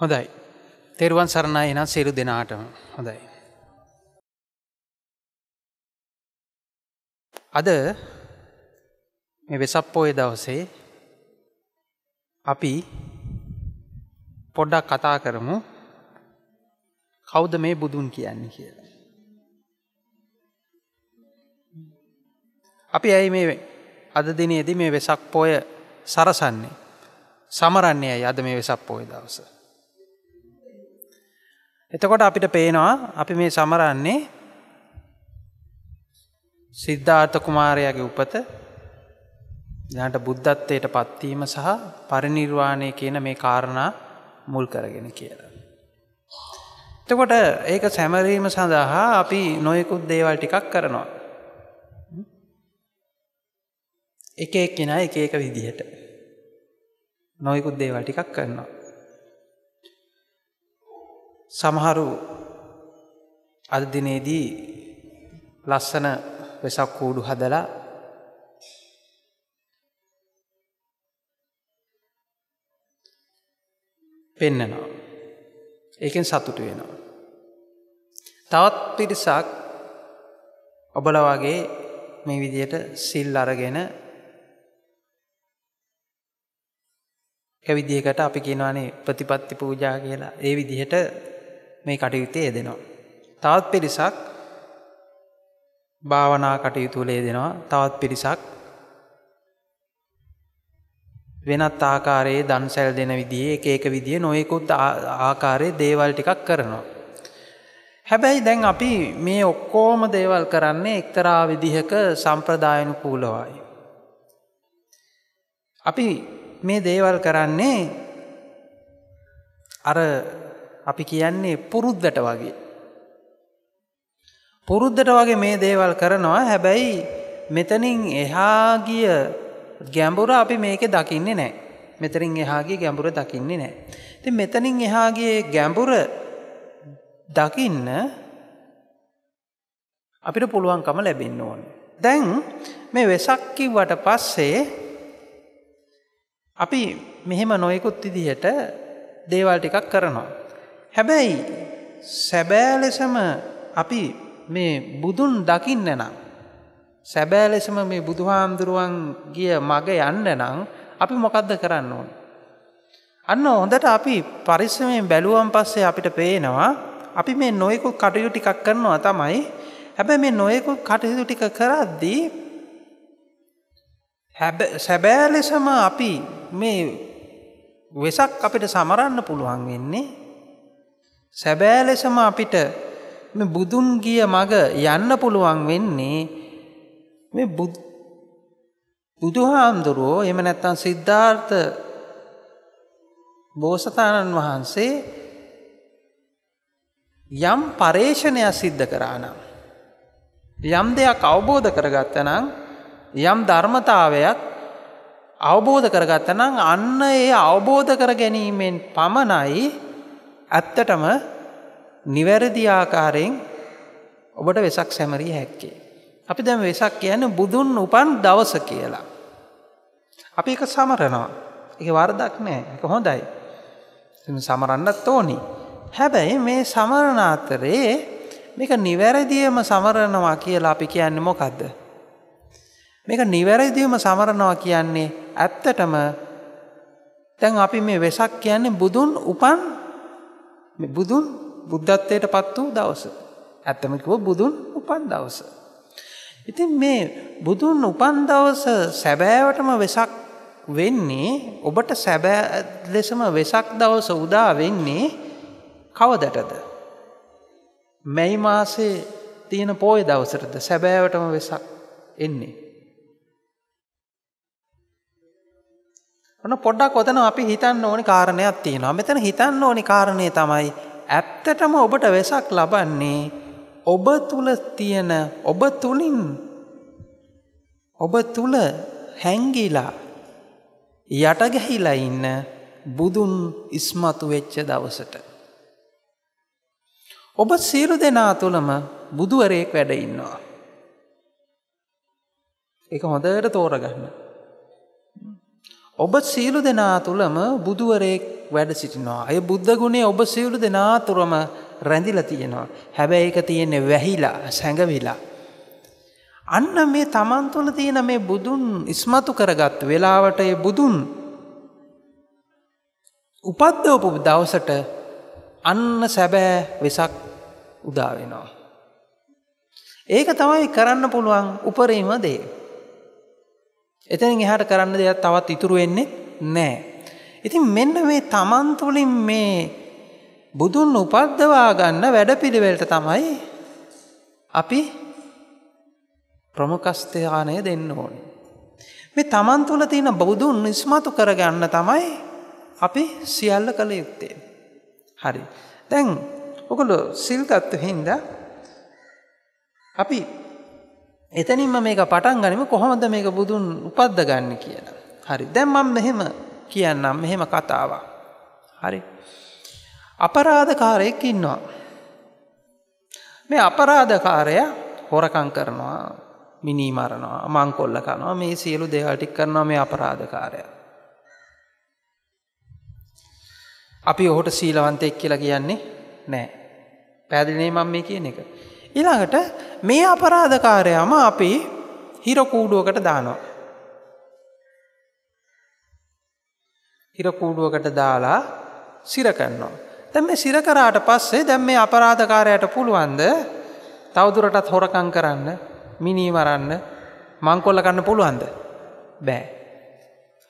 හොඳයි. තෙරුවන් සරණයි එනම් සිරු දෙනාටම හොඳයි. අද මේ වෙසක් පොය දවසේ අපි පොඩ්ඩක් කතා කරමු කෞද මේ බුදුන් කියන්නේ කියලා. අපි ඇයි මේ අද දිනයේදී මේ වෙසක් පොය සරසන්නේ සමරන්නේ ඇයි අද මේ වෙසක් පොය දවසේ එතකොට අපිට පේනවා අපි මේ සමරන්නේ සිද්ධාර්ථ කුමාරයාගේ උපත ට බුද්ධත්වයට පත්වීම සහ පරිනිර්වාණය කියන මේ කාරණා මුල් කරගෙන කියලා. එතකොට ඒක සැමරීම සඳහා අපි නොයෙකුත් දේවල් ටිකක් කරනවා. එක එක්කෙන එක එක විදිහට නොයෙකුත් දේවල් ටිකක් කරනවා. සමහරු අදදිනේදී ලස්සන වෙසක් කූඩු හදලා පෙන්නනවා. ඒකෙන් සතුටු වෙනවා. තවත් පිරිසක් ඔබල වගේ මේ විදියට සිල් අරගෙන ඇවිදිකට අපි කියනවානේ ප්‍රතිපත්ති පූජා කියලා ඒ විදිහට මේ කටයුත්තේ යෙදෙනවා. තවත් පිරිසක් භාවනා කටයුතුලේ දෙනවා තවත් පිරිසක් වෙනත් ආකාරයේ දන්සැල් දෙන විදිේ එක එක විදිිය නොයෙකුත් ආකාරයේ දේවල් ටිකක් කරනවා. හැබැයි දැන් අපි මේ ඔක්කෝම දේවල් කරන්නේ එක්තරා විදිහක සම්ප්‍රදායනු කූලවයි. අපි මේ දේවල් කරන්නේ අර අපි කියන්නේ පුරුද්දට වගේ. පුරුද්දට වගේ මේ දේවල් කරනවා හැබැයි මෙතනින් එහාගිය ගැඹුර අපි මේක දකින්නේ නෑ. මෙතරින් එහාගේ ගැඹුර දකින්නේ නෑ. ති මෙතනින් එහාගේ ගැඹුර දකින්න අපිට පුළුවන්කම ලැබෙන්න ඕන. දැන් මේ වෙසක්කිව්වට පස්සේ අපි මෙහෙම නොයකුත් විදිහට දේවල් ටිකක් කරනවා. හැබැයි සැබෑ ලෙසම අපි මේ බුදුන් දකින්න නම් සැබෑ ලෙසම මේ බුදුහාමුදුරුවන් ගිය මග යන්න නම් අපි මොකද්ද කරන්න ඕන. අන්න හොඳට අපි පරිස්සමෙන් බැලුවන් පස්සේ අපිට පේනවා අපි මේ නොයෙකුත් කටයුතු ටිකක් කරනවා තමයි. හැබැයි මේ නොයෙකුත් කටයුතු ටික කරද්දී සැබෑ ලෙසම අපි මේ වෙසක් අපිට සමරන්න පුළුවන් වෙන්නේ සැබෑ ලෙසම අපිට මේ බුදුන් ගිය මඟ යන්න පුළුවන් වෙන්නේ මේ බුදුහාමුදුරුවෝ එහෙම නැත්නම් සිද්ධාර්ථ බෝසතාණන් වහන්සේ යම් පරේෂණයක් සිද්ධ කරා නම් යම් දෙයක් අවබෝධ කරගත්ත නම් යම් ධර්මතාවයක් අවබෝධ කරගත්ත නම් අන්න ඒ අවබෝධ කර ගැනීමෙන් පමණයි ඇත්තටම නිවැරදි ආකාරයෙන් ඔබට වෙසක් සැමරිය හැක්කේ. අපි දැන් වෙසක් කියන්නේ බුදුන් උපන් දවස කියලා. අපි එක සමරනවා. එක වරදක් නෑ එක හොඳයි. සමරන්නත් ඕනි. හැබැයි මේ සමරණ අතරේ මේක නිවැරදියම සමරනවා කියලා අපි කියන්නේ මොකක්ද. මේක නිවැරදිවම සමරනවා කියන්නේ ඇත්තටම තැන් අපි මේ වෙසක් කියන්නේ බුදුන් උපන් බුදුන් බුද්ධත්වයට පත් වූ දවස. ඇත්තමකිව බුදුන් උපන් දවස. ඉතින් මේ බුදුන් උපන් දවස සැබෑවටම වෙසක් වෙන්නේ ඔබට සැබෑ ලෙසම වෙසක් දවස උදා වෙන්නේ කවදටද. මැයි මාසේ තියෙන පෝය දවසටද සැබෑවටම වෙසක් එන්නේ. ඔන්න පොඩ්ඩක් ඔතන අපි හිතන්න ඕනි කාරණයක් තියෙනවා. මෙතන හිතන්න ඕනි කාරණේ තමයි ඇත්තටම ඔබට වෙසක් ලබන්නේ ඔබ තුල තියෙන ඔබ තුලින් ඔබ තුල හැංගිලා යට ගැහිලා ඉන්න බුදුන් ඉස්මතු වෙච්ච දවසට ඔබ සියලු දෙනා තුලම බුදුවරයෙක් වැඩ ඉන්නවා. ඒක හොඳට තෝරගන්න. ඔබ සීලු දෙනා තුළම බුදුවරයෙක් වැඩ සිටිනවා. අය බුද්ධ ගුණේ ඔබ සීලු දෙනා තුරම රැඳිලා තියෙනවා. හැබැයි ඒක තියෙන්නේ වැහිලා, සැඟවිලා. අන්න මේ Taman තුළ තියෙන මේ බුදුන් ඉස්මතු කරගත් වෙලාවට ඒ බුදුන් උපද්දවපු දවසට අන්න සැබෑ වෙසක් උදා වෙනවා. ඒක තමයි කරන්න පුළුවන් උපරිම දේ. එතනින් එහාට කරන්න දෙයක් තවත් ඉතුරු වෙන්නේ නැහැ. ඉතින් මෙන්න මේ තමන් තුළින් මේ බුදුන් උපද්දවා ගන්න වැඩපිළිවෙලට තමයි අපි ප්‍රමුඛස්ථානය දෙන්න ඕනේ. මේ තමන් තුළ තියෙන බුදුන් ඉස්මතු කරගන්න තමයි අපි සියල්ල කළ යුත්තේ. හරි. දැන් ඔගොල්ලෝ සිල් ගත්ත හින්දා අපි එතනින්ම මේක පටන් ගනිම කොහොමද මේක බුදුන් උපද්ද ගන්න කියන. හරි දැම් මම මෙහෙම කියන්නම් මෙහෙම කතාවක්. හරි. අපරාධකාරයෙක් ඉන්නවා. මේ අපරාධකාරය හොරකං කරනවා මිනීමරනවා මංකොල්ල කනවා මේ සියලු දෙවටික් කරනවා මේ අපරාධකාරය. අපි ඔහුට සීලවන්තෙක් කියලා කියන්නේ නෑ. පැදිනේ මම මේ කියන එක. ඊළඟට මේ අපරාධකාරයාම අපි හිරකූඩුවකට දානවා. හිරකූඩුවකට දාලා සිරකන්නවා. දැම් මේ සිරකරාට පස්සේ දැම් මේ අපරාධකාරයට පුළුවන්ද තවදුරටත් හොරකං කරන්න මිනී මරන්න මංකොල්ල කන්න පුළුවන්ද. බෑ.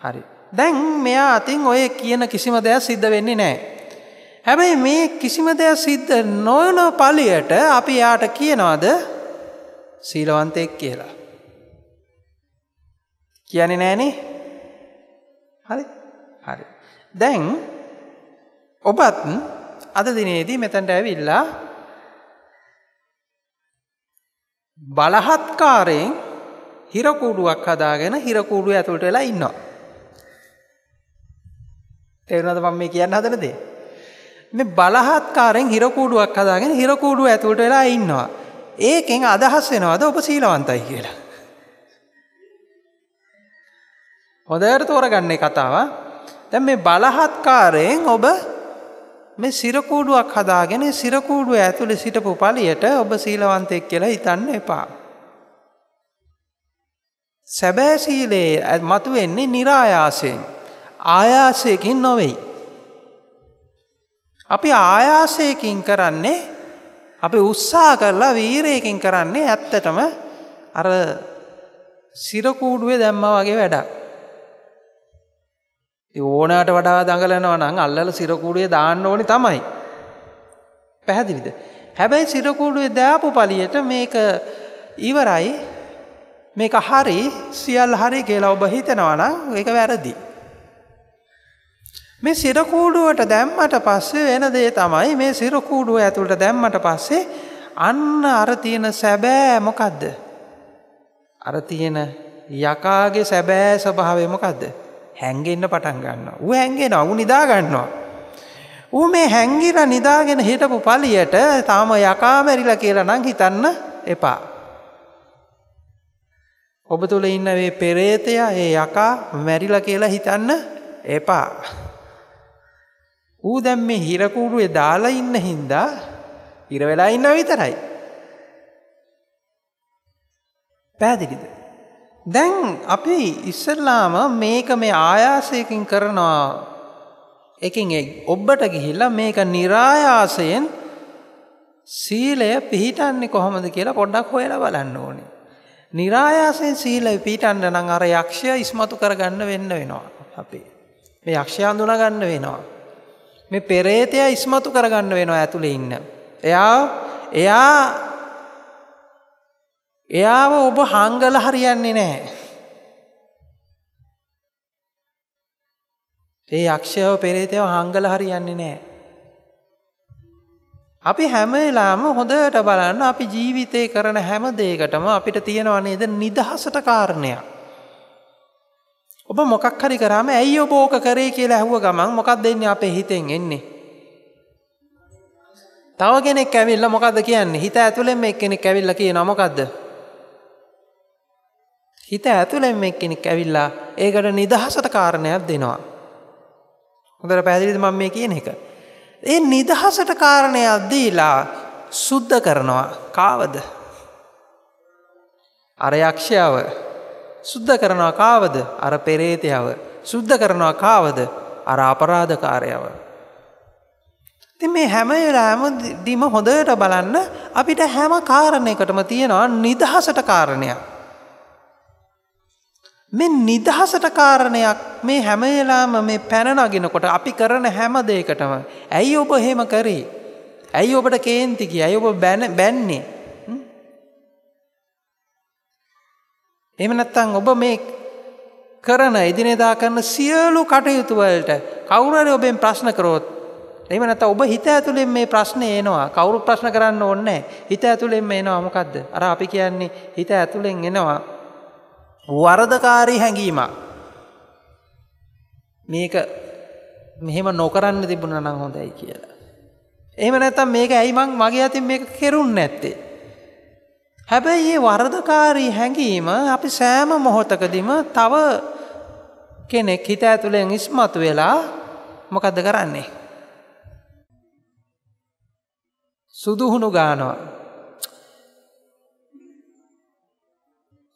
හරි. දැන් මෙයා අතින් ඔය කියන කිසිම දෙයක් සිද්ධ වෙන්නේ නෑ. හැබැයි මේ කිසිම දෙයක් සිද්ධ නොයන පලියට අපි යාට කියනවාද සීලවන්තයෙක් කියලා. කියන නෑනේ හරි හරි. දැන් ඔබත් අද දිනේදී මෙතැන්ට ඇවිල්ලා බලහත්කාරයෙන් හිරකූඩුවක් හදාගෙන හිරකූඩුව ඇතුළට වෙලා ඉන්නවා. තේරුණද මම මේ කියන්න හදන දේ? මේ බලහත්කාරෙන් හිරකූඩුවක් හදාගෙන හිරකූඩුව ඇතුළට වෙලා ඉන්නවා. ඒකෙන් අදහස් වෙනවද ඔබ සීලවන්තයි කියලා. හොදට තෝරගන්නේ කතාව. දැන් මේ බලහත්කාරයෙන් ඔබ මේ සිරකූඩුවක් හදාගෙන සිරකූඩුව ඇතුළේ සිටපු පළියට ඔබ සීලවන්තයෙක් කියලා හිතන්න එපා. සැබෑ සීලයේ මතුවෙන්නේ નિરાයාසයෙන්. ආයාසයෙන් නොවේයි. අපි ආයාසයකින් කරන්නේ අපි උත්සා කරලා වීරයකින් කරන්නේ ඇත්තටම අර සිරකූඩුවේ දැම්ම වගේ වැඩක්. ඕනට වඩා දඟලනවා නම් අල්ලල සිරකූඩුවේ දාන්න ඕනි තමයි. පැහැදිලිද. හැබැයි සිරකූඩුවේ දෑපු පලියට මේක ඉවරයි මේක හරි සියල් හරි කියලා ඔබ හිතනවා නම් ඒක වැරදි. මේ සිරකූඩුවට දැම්මට පස්සේ වෙන දේ තමයි මේ සිරකූඩුව ඇතුළට දැම්මට පස්සේ අන්න අර තියෙන සැබෑ මොකද්ද? අර තියෙන යකාගේ සැබෑ ස්වභාවය මොකද්ද? හැංගෙන්න පටන් ගන්නවා. ඌ හැංගෙනවා, ඌ නිදා ගන්නවා. ඌ මේ හැංගිලා නිදාගෙන හිටපු පළියට තාම යකා මැරිලා කියලා නම් හිතන්න එපා. ඔබ තුල ඉන්න මේ පෙරේතයා, මේ යකා මැරිලා කියලා හිතන්න එපා. ඌ දැන් මේ හිරකූරුවේ දාලා ඉන්න හින්දා ඉර වෙලා ඉන්නා විතරයි. පැහැදිලිද? දැන් අපි ඉස්සල්ලාම මේක මේ ආයාසයකින් කරනවා එකින් ඔබ්බට ගිහිල්ලා මේක નિરાයාසයෙන් සීලය පිළිටන්නේ කොහොමද කියලා පොඩ්ඩක් හොයලා බලන්න ඕනේ. નિરાයාසයෙන් සීලය පිළිටන්න නම් අර යක්ෂය ඉස්මතු කරගන්න වෙන්න වෙනවා අපේ. මේ යක්ෂය අඳුනා ගන්න වෙනවා. මේ පෙරේතය ඉස්මතු කරගන්න වෙනවා ඇතුළේ ඉන්න. එයා එයා එයාව ඔබ හංගල හරියන්නේ නෑ. ඒ යක්ෂයව පෙරේතයව හංගල හරියන්නේ නෑ. අපි හැමලාම හොඳට බලන්න අපි ජීවිතය කරන හැම දේකටම අපිට තියෙනවනේද නිදහසට කාරණයක්. ඔබ මොකක් හරි කරාම ඇයි ඔබ ඕක කරේ කියලා ඇහුව ගමන් මොකක් දෙන්නේ අපේ හිතෙන් එන්නේ. තව කෙනෙක් ඇවිල්ලා මොකද්ද කියන්නේ? හිත ඇතුළෙන් මේ කෙනෙක් ඇවිල්ලා කියනවා මොකද්ද? හිත ඇතුළෙන් මේ කෙනෙක් ඇවිල්ලා ඒකට නිදහසට කාරණයක් දෙනවා. හොඳට පැහැදිලිද මම මේ කියන එක? ඒ නිදහසට කාරණයක් දීලා සුද්ධ කරනවා. කාවද? අර යක්ෂයාව සුද්ධ කරනවා කාවද අර පෙරේතයව සුද්ධ කරනවා කාවද අර අපරාධකාරයව. ති මේ හැමවෙලාම දීම හොඳට බලන්න අපිට හැම කාරණයකටම තියෙනවා නිදහසට කාරණයක්. මෙ නිදහසට කාරණයක් මේ හැමවෙලාම මේ පැනනගෙනකොට අපි කරන හැම දෙයකටම ඇයි ඔබ හෙම කරේ. ඇයි ඔබට කේන්තිකි ඇයි ඔබ බැන්නේ එහෙම නැත්නම් ඔබ මේ කරන එදිනෙදා කරන සියලු කටයුතු වලට කවුරු හරි ඔබෙන් ප්‍රශ්න කරොත් එහෙම නැත්නම් ඔබ හිත ඇතුලෙන් මේ ප්‍රශ්නේ එනවා කවුරු ප්‍රශ්න කරන්න ඕනේ හිත ඇතුලෙන්ම එනවා මොකද්ද අර අපි කියන්නේ හිත ඇතුලෙන් එනවා වරදකාරී හැඟීමක් මේක මෙහෙම නොකරන්න තිබුණා නම් හොඳයි කියලා එහෙම නැත්නම් මේක ඇයි මං මගේ අතින් මේක කෙරුන්නේ නැත්තේ හැබැයි මේ වරදකාරී හැඟීම අපි සෑම මොහොතකදීම තව කෙනෙක් හිත ඇතුළෙන් ඉස්මතු වෙලා මොකද්ද කරන්නේ? සුදුහුණු ගානවා.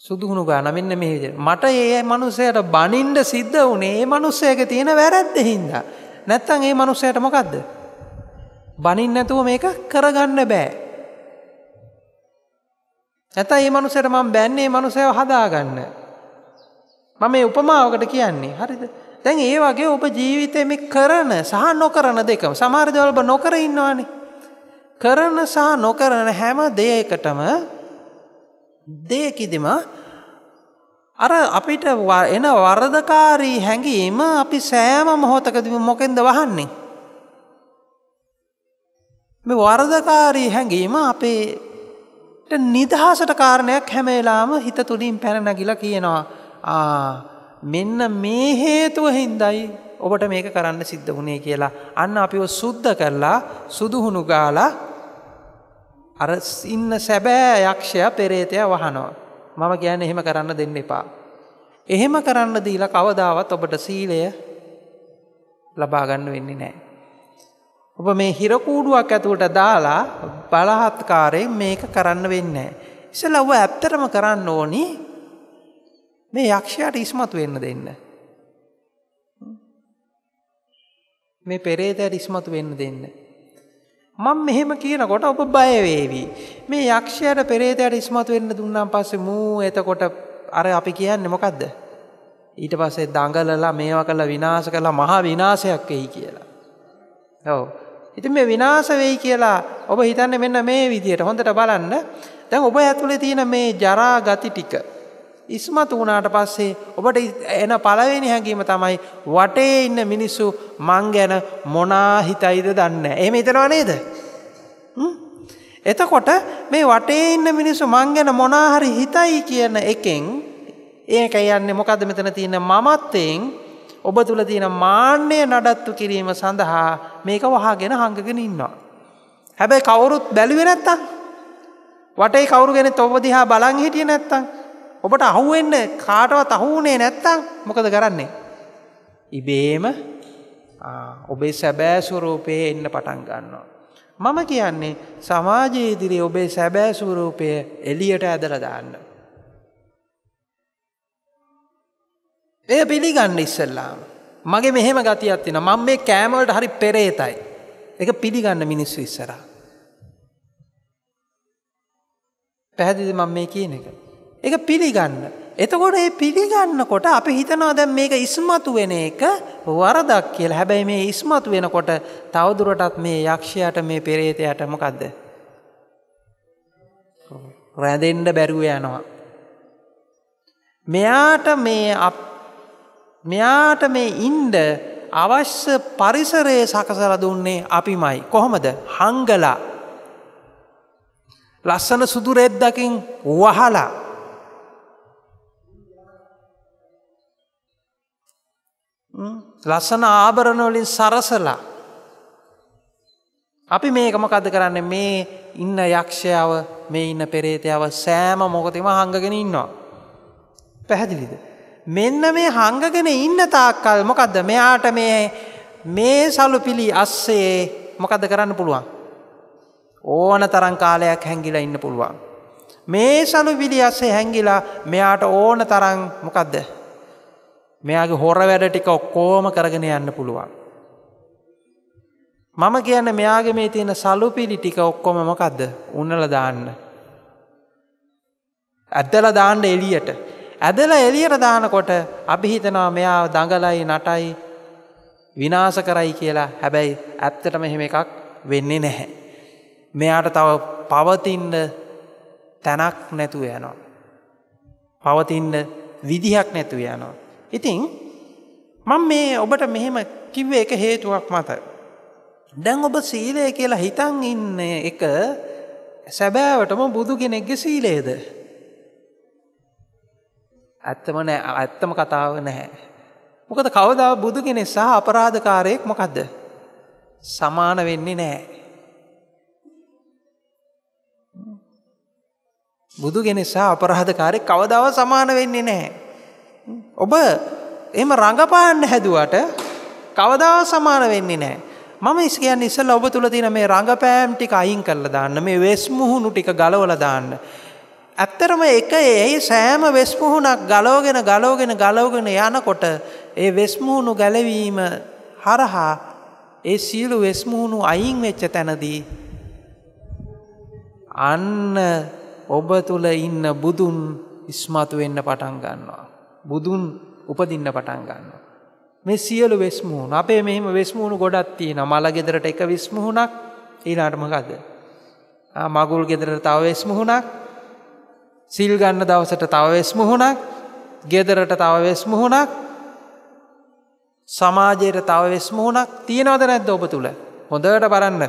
සුදුහුණු ගාන මෙන්න මේ විදිහට. මට ඒ මනුස්සයාට බනින්න සිද්ධ වුණේ ඒ මනුස්සයාගේ තියෙන වැරද්ද හින්දා. නැත්තම් ඒ මනුස්සයාට මොකද්ද? බනින්න නැතුව මේක කරගන්න බෑ. නැතයි මේ මනුස්සයට මම බෑන්නේ මේ මනුස්සයව හදාගන්න. මම මේ උපමාවකට කියන්නේ. හරිද? දැන් ඒ වගේ ඔබ ජීවිතේ මේ කරන සහ නොකරන දෙකම සමහර දේවල් ඔබ නොකර ඉන්නවානේ. කරන සහ නොකරන හැම දෙයකටම දෙයකදීම අර අපිට එන වරදකාරී හැඟීම අපි සෑම මොහොතකදීම මොකෙන්ද වහන්නේ? මේ වරදකාරී හැඟීම අපේ නිදහසට කාරණයක් හැමේලාම හිත තුළින් පැනනගිලා කියනවා. මෙන්න මේ හේතුව හින්දයි ඔබට මේක කරන්න සිද්ධ වුණේ කියලා. අන්න අපිව සුද්ධ කරලා සුදුහුණු ගාලා අර ඉන්න සැබෑ යක්ෂය පෙරේතය වහනවා. මම කියන්න එහෙම කරන්න දෙන්න එපා. එහෙම කරන්න දීලා කවදාවත් ඔබට සීලය ලබාගන්න වෙන්නේ නෑ. ඔබ මේ හිරකූඩුවක් ඇතුවට දාලා බලහත්කාරයෙන් මේක කරන්න වෙන්න. ඉසල ඔබ ඇත්තටම කරන්න ඕනි මේ යක්ෂයට ඉස්මතු වෙන්න දෙන්න. මේ පෙරේතයට ඉස්මතු වෙන්න දෙන්න. මං මෙහෙම කියනකොට ඔබ බයවේවි. මේ යක්ෂයට පෙරේතයට ඉස්මතු වෙන්න දුන්නම් පස්සේ මූ එතකොට අර අපි කියන්නේ මොකක්ද. ඊට පස්සේ දඟලලා මේවා කළ විනාශ කලා මහා විනාශයක් එයි කියලා. ඔව ඉතින් මේ විනාශ වෙයි කියලා ඔබ හිතන්නේ මෙන්න මේ විදියට හොඳට බලන්න. දැන් ඔබ ඇතුලේ තියෙන මේ ජරා ගති ටික ඉස්මතු වුණාට පස්සේ ඔබට එන පළවෙනි හැඟීම තමයි වටේ ඉන්න මිනිස්සු මං ගැන මොනා හිතයිද දන්නේ නැහැ. එහෙම හිතනව නේද? එතකොට මේ වටේ ඉන්න මිනිස්සු මං ගැන මොනා හරි හිතයි කියන එකෙන් ඒක කියන්නේ මොකද්ද මෙතන තියෙන මමත්වයෙන් ඔබ තුළ තියෙන මාන්‍යය නඩත්තු කිරීම සඳහා මේක වහගෙන හංගගෙන ඉන්නවා. හැබැයි කවුරුත් බැලිවෙන ඇත්තම් වටේ කවරු ගෙන ඔබදිහා බලන් හිටිය නැත්තං ඔබට අහුවෙන්න කාටවත් අහුනේ නැත්තං මොකද කරන්නේ. ඉබේම ඔබේ සැබෑ ස්වරූපය එන්න පටන් ගන්නවා. මම කියන්නේ සමාජයේදිරි ඔබේ සැබෑ ස්වරූපය එලියට ඇදල දාන්න. එය පිළිගන්න ඉස්සල්ලාම. මගේ මෙහෙම ගතියක් තින මං මේ කෑමවලට හරි පෙරේතයි. එක පිළිගන්න මිනිස්සු ඉස්සර. පැහැදිදි මං මේ කියන එක. එක පිළිගන්න. එතකොට ඒ පිළිගන්න කොට අපි හිතනවා දැන් මේක ඉස්මතු වෙන එක වරදක් කියලා හැබැයි මේ ඉස්මතු වෙනකොට තවදුරටත් මේ යක්ෂයට මේ පෙරේතයට මොකක්ද. රැඳෙන්ඩ බැරුව යනවා. මෙයාට මේ අප මෙයාට මේ ඉන්ඩ අවශ්‍ය පරිසරයේ සකසල දුන්නේ අපිමයි. කොහොමද හංගලා. ලස්සන සුදුරෙද්දකින් වහලා. ලස්සන ආභරණවලින් සරසලා. අපි මේකමකද කරන්න මේ ඉන්න යක්ෂයාව මේ ඉන්න පෙරේතයාව සෑම මොකතිම හංගගෙන ඉන්නවා. පැහැදිලිද. මෙන්න මේ හංගගෙන ඉන්න තාක්කල් මොකක්ද මෙයාට මේ මේ සලුපිලි අස්සේ මොකද කරන්න පුළුවන්. ඕන තරං කාලයක් හැංගිලා ඉන්න පුළුවන්. මේ සලු විලි අස්සේ හැංගිලා මෙයාට ඕන තරං මොකක්ද. මෙයාගේ හොර වැඩ ටික ඔක්කෝම කරගෙන යන්න පුළුවන්. මම කියන්න මෙයාගේ මේ තියෙන සලුපිලි ටික ඔක්කොම මොකක්ද උන්නල දාන්න. ඇදල දාන්න එලියට ඇදල එලියට දානකොට අභිහිතනවා මෙයා දඟලයි නටයි විනාශ කරයි කියලා හැබැයි ඇත්තට මෙහෙම එකක් වෙන්නේ නැහැ. මෙයාට තව පවතින්න තැනක් නැතුව යනවා. පවතින්න විදිහක් නැතුව යනවා. ඉතින් මං මේ ඔබට මෙහෙම කිව්ව එක හේතුවක් මත. දැන් ඔබ සීලය කියලා හිතන් ඉන්න එක සැබෑවටම බුදු කෙනෙක්ගේ සීලේද. ඇත්තම නෑ ඇත්තම කතාව නැහැ. මොකද කවදා බුදු කෙනෙක් සහ අපරාධකාරයෙක් මොකක්ද. සමාන වෙන්නේ නෑ. බුදු කෙනෙක් සහ අපරාධකාරයෙක් කවදාව සමාන වෙන්නේ නෑ. ඔබ එම රඟපාන්න හැදුවට කවදාව සමාන වෙන්නේ නෑ. මම ඉස් කියන්න ඉස්සල ඔබ තුළ තින මේ රඟපෑම් ටික අයින් කරලා දාන්න මේ වෙස් මුහුණු ටික ගලවල දාන්න. ඇත්තරම එක ඒ සෑම වෙස්මුහුණක් ගලෝගෙන ගලෝගෙන ගලෝගෙන යනකොට ඒ වෙස්මුහුණු ගැලවීම හරහා ඒ සියලු වෙස්මුහුණු අයින් වෙච්ච තැනදී අන්න ඔබ තුළ ඉන්න බුදුන් ඉස්මතු වෙන්න පටන් ගන්නවා. බුදුන් උපදින්න පටන් ගන්නවා. මේ සියලු වෙස්මුහුණු අපේ මෙහෙම වෙස්මුහුණු ගොඩක් තියෙන මලගෙදරට එක විස්මුහුණක් ඊළාටමකද. මගුල් ගෙදරට තව වෙස්මුහුණක් සිල් ගන්න දවසට තවවෙස් මුහුණක් ගෙදරට තවවෙස් මුහුණක් සමාජයට තවවෙස් මුහුණක් තියෙනවද නැද්ද ඔබ තුළ හොඳට පරන්න.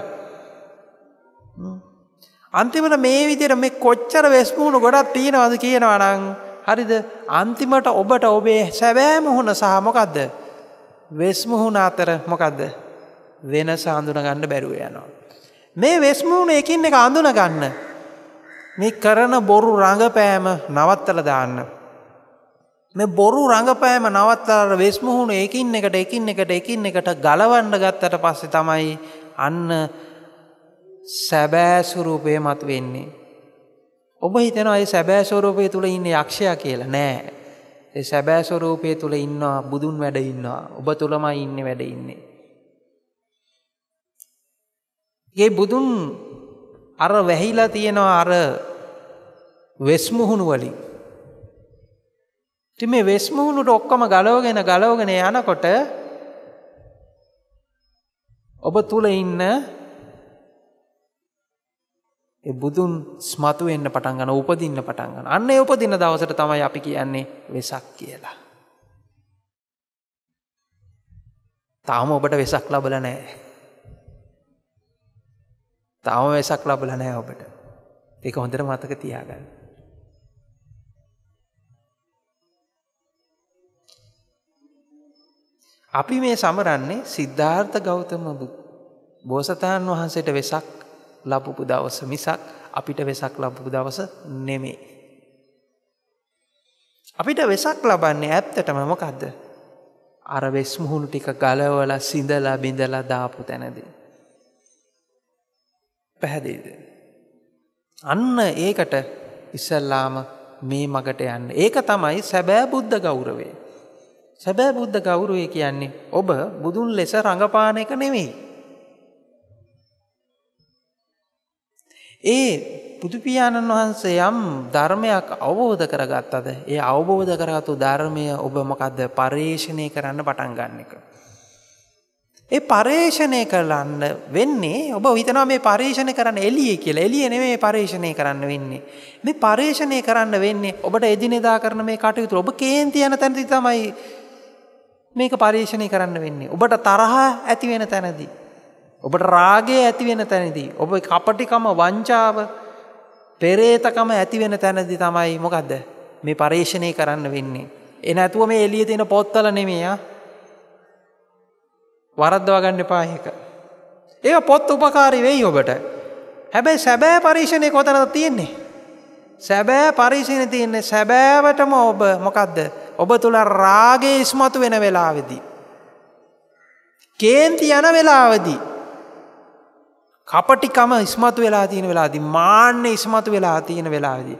අන්තිමට මේ විදිර මේ කොච්චර වෙස්මුහුණු ගොඩක් තියෙනවද කියනවනං හරිද අන්තිමට ඔබට ඔබේ සැබෑ මුහුණ සහ මොකක්ද වෙස්මුහුණ අතර මොකක්ද වෙනස හඳුනගන්න බැරුව යනවා. මේ වෙස්මුහුණ එකින් එක අඳුනගන්න මේ කරන බොරු රඟපෑම නවත්තල දාන්න. මේ බොරු රඟපෑම නවත්තර වෙස්මුහුණු එකින් එකට එකින් එකට එකින් එකට ගලවන්න ගත්තට පස්සෙ තමයි අන්න සැබෑසුරූපය මතු වෙන්නේ. ඔබ හිතන අයි සැබෑස්වරූපය තුළ ඉන්න යක්ෂයා කියලා නෑ. ඒ සැබෑස්වරූපය තුළ ඉන්නවා බුදුන් වැඩ ඉන්නවා ඔබ තුළම ඉන්න වැඩ ඉන්නේ. ඒ බුදුන් අර වැහිලා තියෙනවා අර වෙස්මුහුණු වලින්. ඉතින් මේ වෙස්මුහුණුට ඔක්කොම ගලවගෙන ගලවගෙන යනකොට ඔබ තුල ඉන්න ඒ බුදුන් ස්මතු වෙන්න පටන් ගන්න උපදින්න පටන් ගන්න. අන්න ඒ උපදින දවසට තමයි අපි කියන්නේ වෙසක් කියලා. තාම ඔබට වෙසක් ලැබලා නැහැ. තාම වෙසක් ලබලා නැහැ ඔබට. ඒක හොඳට මතක තියාගන්න. අපි මේ සමරන්නේ සිද්ධාර්ථ ගෞතම බෝසතාණන් වහන්සේට වෙසක් ලබපු දවස මිසක් අපිට වෙසක් ලබපු දවස නෙමේ. අපිට වෙසක් ලබන්නේ ඇත්තටම මොකක්ද? අර වෙස් මුහුණු ටික ගලවලා සිඳලා බිඳලා දාපු තැනදී. පැහැදිලිද. අන්න ඒකට ඉස්සල්ලාම මේ මගට යන්න. ඒක තමයි සැබෑ බුද්ධ ගෞරවේ. සැබෑ බුද්ධ ගෞරුවේ කියන්නේ ඔබ බුදුන් ලෙස රඟපාන එක නෙවෙයි. ඒ බුදුපියාණන් වහන්සේ යම් ධර්මයක් අවබෝධ කරගත්තද ඒ අවබෝධ කරගත්තු ධර්මය ඔබ මොකක්ද පර්යේෂණය කරන්න පටන් ගන්න එක. ඒ පර්යේෂණය කරන්න වෙන්නේ ඔබ හිතනවා මේ පර්යේෂණ කරන්න එළියේ කියලා. එළිය නෙමෙයි පර්යේෂණය කරන්න වෙන්නේ. මේ පර්යේෂණය කරන්න වෙන්නේ ඔබට එදිනෙදා කරන මේ කටයුතු ඔබ කේන්ති යන තැනදී තමයි මේක පර්යේෂණය කරන්න වෙන්නේ. ඔබට තරහ ඇති වෙන තැනදී. ඔබට රාගය ඇති වෙන තැනදී. ඔබ කපටිකම වංචාව පෙරේතකම ඇති වෙන තැනදී තමයි මොකද්ද? මේ පර්යේෂණය කරන්න වෙන්නේ. එ නැතුව මේ එළියේ තියෙන පොත්වල නෙමෙයි ආ වරද්දව ගන්න පාහික. ඒ පොත් උපකාරි වෙයි ඔබට. හැබැයි සැබෑ පරීක්ෂණය කොතනද තියෙන්නේ. සැබෑ පරීක්ෂණ තියන්නේ සැබෑවටම ඔබ මොකක්ද ඔබ තුළ රාගේ ඉස්මතු වෙන වෙලාවෙදී. කේන්ති යන වෙලාවදී. කපටිකම ඉස්මතු වෙලා තියෙන වෙලාදී මාන්‍ය ඉස්මතු වෙලා තියෙන වෙලාදී.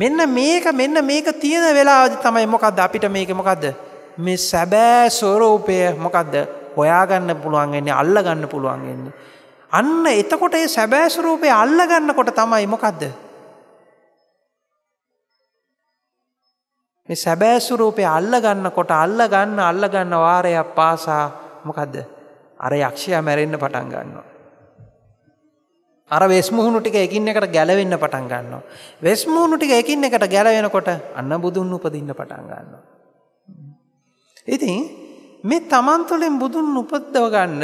මෙන්න මේක මෙන්න මේක තියෙන වෙලාදි තමයි මොකක්ද අපිට මේක මොකක්ද මේ සැබෑ ස්වරූපය මොකක්ද හොයාගන්න පුළුවන්ගන්නේ අල්ලගන්න පුළුවන්ගන්නේ. අන්න එතකොට ඒ සැබෑස්වරූපය අල්ලගන්න කොට තමයි මොකක්ද. මේ සැබෑස්වරූපය අල්ලගන්න කොට අල්ලගන්න අල්ලගන්න වාරයක් පාසා මොකක්ද අර යක්ෂය මැරෙන්න්න පටන් ගන්නවා. අර වෙස්මුහුණු ටික එකින් එකට ගැලවෙන්න පටන් ගන්නවා. වෙස්මුහුණු ටික එකින් එකට ගැලවෙනකොට අන්න බුදුන් උපදින්න පටන් ගන්නවා. ඉතින් මේ තමන් තුළින් බුදුන් උපද්දව ගන්න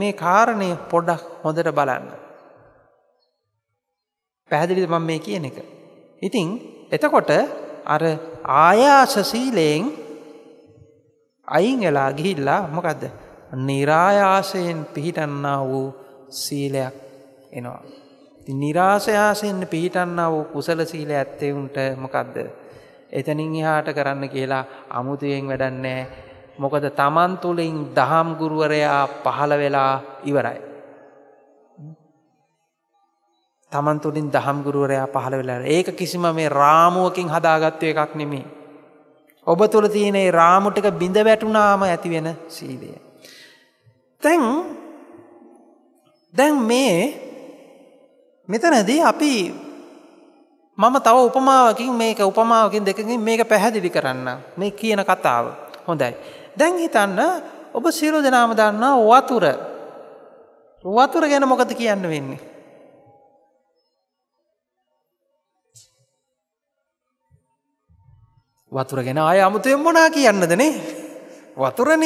මේ කාරණය පොඩ්ඩක් හොඳට බලන්න. පැහැදිලිද මම මේ කියන එක. ඉතින් එතකොට අර ආයාස සීලයෙන් අයින් වෙලා ගිහිල්ලා මොකද්ද? નિરાයාසයෙන් පිහිටන්නා වූ සීලයක් එනවා. ඉතින් નિરાසයාසයෙන් පිහිටන්නා වූ කුසල සීලය ඇත්තේ උන්ට මොකද්ද? එතනින් එහාට කරන්න කියලා අමුතුයෙන් වැඩන්නේ මොකද Taman තුලින් දහම් ගුරුවරයා පහළ වෙලා ඉවරයි. Taman තුලින් දහම් ගුරුවරයා පහළ වෙලා ඒක කිසිම මේ රාමුවකින් හදාගත්තු එකක් නෙමෙයි. ඔබ තුල තියෙන ඒ රාමු ටික බිඳ වැටුනාම ඇති වෙන සීලය. දැන් දැන් මේ මෙතනදී අපි මම තව උපමාවකින් මේක උපමාවකින් දෙකකින් මේක පැහැදිලි කරන්න මේ කියන කතාව හොඳයි. දැන් හිතන්න ඔබ සිරු දෙනාම දන්නා වතුර වතුර ගැන මොකද කියන්න වෙන්නේ. වතුර ගැෙන ආය අමුතුයෙන් මොනා කියන්නද නේ වතුරණ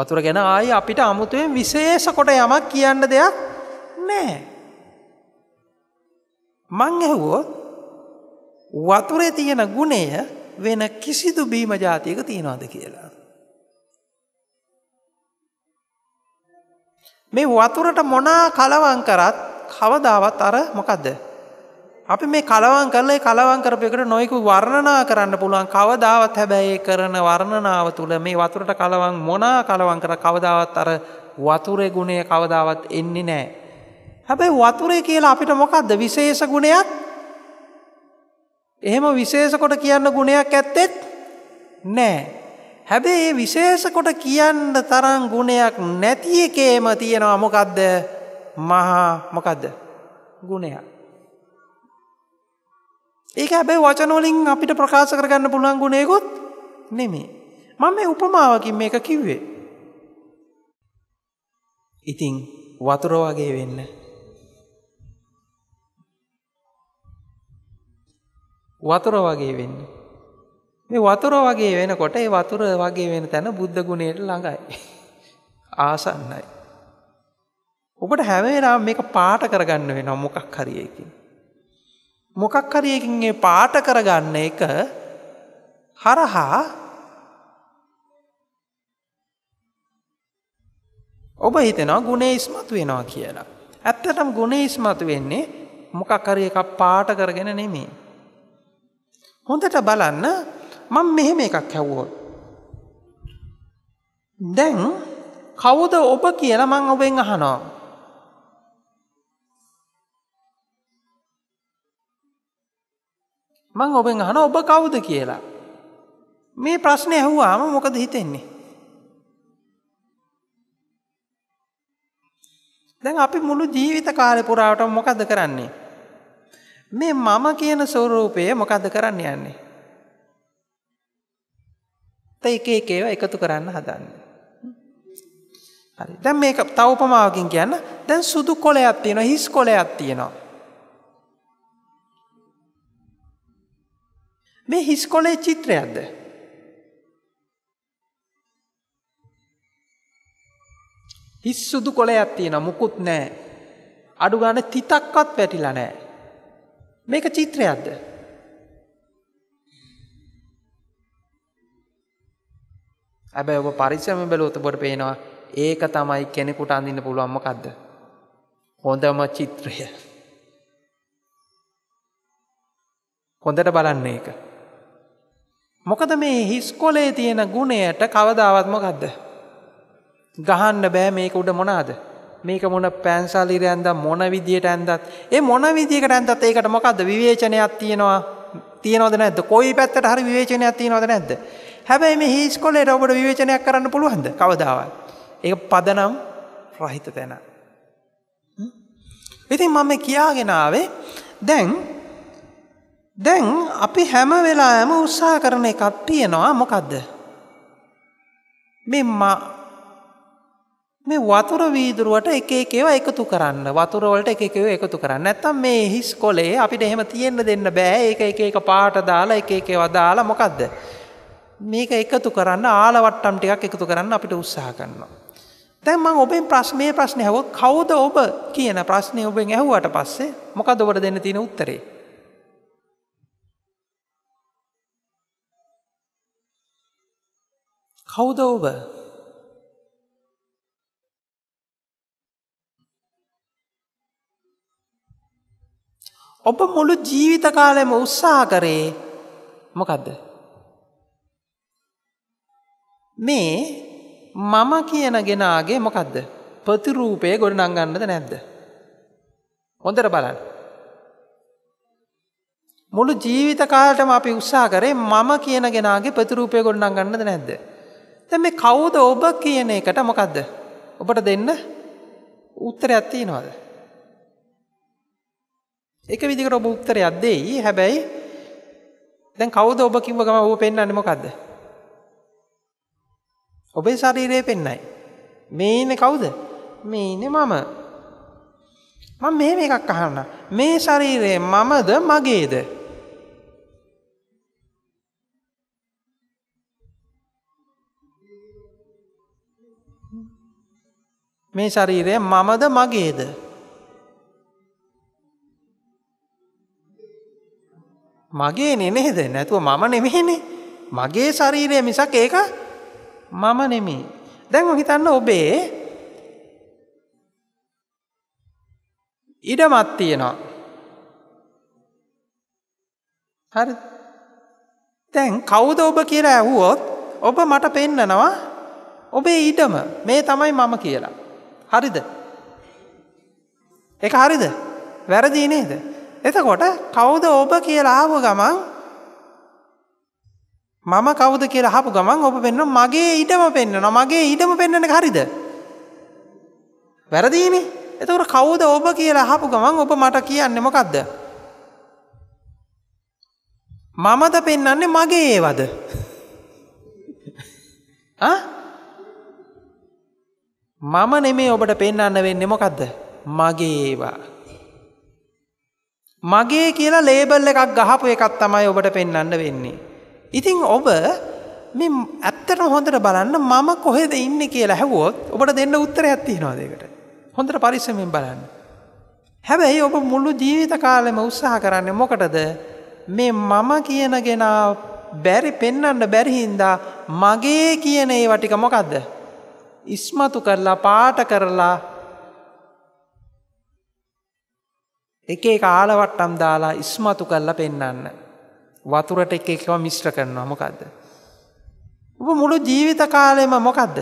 වතුර ගැන ආය අපිට අමුතුවෙන් විශේෂ කොට යමක් කියන්න දෙයක් නෑ. මං ඇහුවොත් වතුරේ තියෙන ගුණය වෙන කිසිදු බීම ජාතියක තියෙනවාද කියලා. මේ වතුරට මොනා කලවන් කරත් කවදාවත් අර මොකක්ද. අපි මේ කලවන් කරලා කලවන් කරපයකට නොයකු වර්ණනා කරන්න පුළුවන් කවදාවත් හැබැයි කරන වර්ණනාව තුළ මේ වතුරට කලවන් මොනා කලවන් කර කවදාවත් අර වතුරේ ගුණය කවදාවත් එන්නේ නෑ. හැබැයි වතුරේ කියලා අපිට මොකක්ද විශේෂ ගුණයක් එහෙම විශේෂකොට කියන්න ගුණයක් ඇත්තෙත් නෑ. හැබේ ඒ විශේෂකොට කියන්න තරම් ගුණයක් නැති එකේම තියෙනවා මොකක්ද මහා මොකක්ද ගුණයක්. ඒක හැබැයි වචනෝලින් අපිට ප්‍රකාශ කරගන්න පුළුවන් ගුණයකුත් නෙමේ. මම මේ උපමාවකින් මේක කිව්වේ. ඉතිං වතුර වගේ වෙන්න වතුර වගේ වෙන්න. මේ වතුර වගේ වෙනකොට ඒ වතුර වගේ වෙන තැන බුද්ධ ගුණයට ළඟයි. ආසන්නයි. ඔබට හැම වෙලාවෙම මේක පාට කරගන්න වෙනවා මොකක් හරි එකකින්. මොකක් හරි එකකින් මේ පාට කරගන්න එක හරහා ඔබ හිතෙනවා ගුණේ ඉස්මතු වෙනවා කියලා. ඇත්තටම ගුණේ ඉස්මතු වෙන්නේ මොකක් හරි එකක් පාට කරගෙන නෙමෙයි. හොඳට බලන්න මම මෙහෙම එකක් හැව්වොත්. දැන් කවුද ඔබ කියලා මං ඔබෙන් අහනවා. මං ඔබෙන් අහන ඔබ කවුද කියලා. මේ ප්‍රශ්නය ඇහුවාම මොකද හිතෙන්නේ. දැන් අපි මුළු ජීවිත කාලය පුරාවට මොකද කරන්නේ. මේ මම කියන ස්වරූපය මොකද කරන්න යන්නේ. ත එක එක ඒවා එකතු කරන්න හදන්න. හරි දැන් මේක තවපමාවකින් කියන්න දැන් සුදු කොලයක් තියෙනවා හිස් කොලයක් තියෙනවා. මේ හිස් කොලේ චිත්‍රයක්ද. හිස් සුදු කොලයක් තියෙන මුකුත් නෑ. අඩු ගන්න තිතක්වත් පැටිලා නෑ. මේක චිත්‍රයක්ද? හැබැයි ඔබ පරිස්සමෙන් බැලුවොත් ඔබට පේනවා ඒක තමයි කෙනෙකුට අඳින්න පුළුවන් මොකද්ද? හොඳම චිත්‍රය. හොඳට බලන්න ඒක. මොකද මේ හිස්කොලේ තියෙන ගුණයට කවදාවත් මොකද්ද? ගහන්න බෑ මේක උඩ මොනවාද? මේක මොන පෑන්සාලිර ඇන්ද මොන විදියට ඇන්දත් ඒ මොන විදිකට ඇන්දත් ඒකට මොකක්ද විවේචනයක් තියෙනවා තියනොද නැද කොයි පැත්තට හරි විවේචනයක් තියනොද නැද්ද හැබැයි මේ හිස්කොල්ලේ ඔබට විවේචනයක් කරන්න පුළුවන්ද කවදාවත් ඒ පදනම් රහිත තැන ඉතින් මම කියාගෙනාවේ දැන් දැන් අපි හැම වෙලාම උත්සාහ කරන එකක් තියෙනවා මොකක්ද මේ මේ වතුර වීදුරුවට එක එකව එකතු කරන්න වතුරවලට එකකව එකතු කරන්න ඇත්තම් මේ හිස් කොලේ අපිට එහෙම තියෙන්න දෙන්න බෑ ඒ එක එක පාට දාලා එක එකව දාලා මොකක්ද. මේක එකතු කරන්න ආලවට්ටම් ටිකක් එකතු කරන්න අපිට උත්සාහ කරන්නවා. තැන් මං ඔබෙන් ප්‍රශ්නය ප්‍රශ්නය හව කවුද ඔබ කියන ප්‍රශ්නය ඔබෙන් ඇහුවට පස්සේ මොකද ඔබට දෙන්න තියෙන උත්තරේ. කවුද ඔබ ඔබ මුළු ජීවිත කාලෙම උත්සා කරේ මොකක්ද. මේ මම කියන ගෙනාගේ මොකක්ද ප්‍රතිරූපය ගොඩ නංගන්නද නැද්ද. හොඳර බලන්න. මුළු ජීවිත කාලටම අපි උත්සා කරේ මම කියන ගෙනගේ ප්‍රතිරූපය ගොඩ නංගන්නද නැද්ද. තැම කවුද ඔබ කියන එකට මොකක්ද. ඔබට දෙන්න උත්තර ඇත්තිනවාද. එක විදිකට ඔබ උත්තරයක් දෙයි. හැබැයි දැන් කවුද ඔබ කිව්ව ගම ඔබ පෙන්වන්නේ මොකද්ද? ඔබේ ශරීරය පෙන්නයි. මේ ඉන්නේ කවුද? මේ ඉන්නේ මම. මම මෙහෙම එකක් අහන්න. මේ ශරීරය මමද මගේද? මේ ශරීරය මමද මගේද? මගේ නෙනේද නැතුව මම නෙමෙහෙනේ මගේ ශරීරය මිසක් ඒක මම නෙමේ දැන් හිතන්න ඔබේ ඉඩමත් තියෙනවා හරි තැන් කවුද ඔබ කියලා ඇහුවොත් ඔබ මට පෙන්නනවා ඔබේ ඊටම මේ තමයි මම කියලා හරිද එක හරිද වැරදි නේද එතකොට කවුද ඔබ කියලා ආපු ගමන් මම කවුද කියලා ආපු ගමන් ඔබ පෙන්වන මගේ ඉඩම පෙන්වනවා මගේ ඉඩම පෙන්වන එක හරිද? වැරදීනේ. එතකොට කවුද ඔබ කියලා ආපු ගමන් ඔබ මට කියන්නේ මොකද්ද? මමද පෙන්වන්නේ මගේ ඒවද? ආ? මම නෙමේ ඔබට පෙන්වන්න වෙන්නේ මොකද්ද? මගේ ඒවා. මගේ කියලා ලේබල් එකක් ගහපු එකත් තමයි ඔබට පෙන්න්න වෙන්නේ. ඉතිං ඔබ ඇත්තට හොඳට බලන්න මම කොහෙද ඉන්න කියලා හැවෝත් ඔබට දෙන්න උත්තර ඇත්ති නොදකට හොඳට පරිස්සමෙන් බලන්න. හැබැයි ඔබ මුල්ලු ජීවිත කාලෙම උත්සාහ කරන්න මොකටද මේ මම කියනගෙන බැරි පෙන්නන්න බැරිහින්දා මගේ කියන ඒ වටික මොකක්ද. ඉස්මතු කරලා පාට කරලා එක එක ආලවට්ටම් දාලා ඉස්මතු කල්ලා පෙන්නන්න. වතුරට එක එකව මිශ්්‍ර කරනවා මොකක්ද. උප මුළු ජීවිත කාලයම මොකක්ද.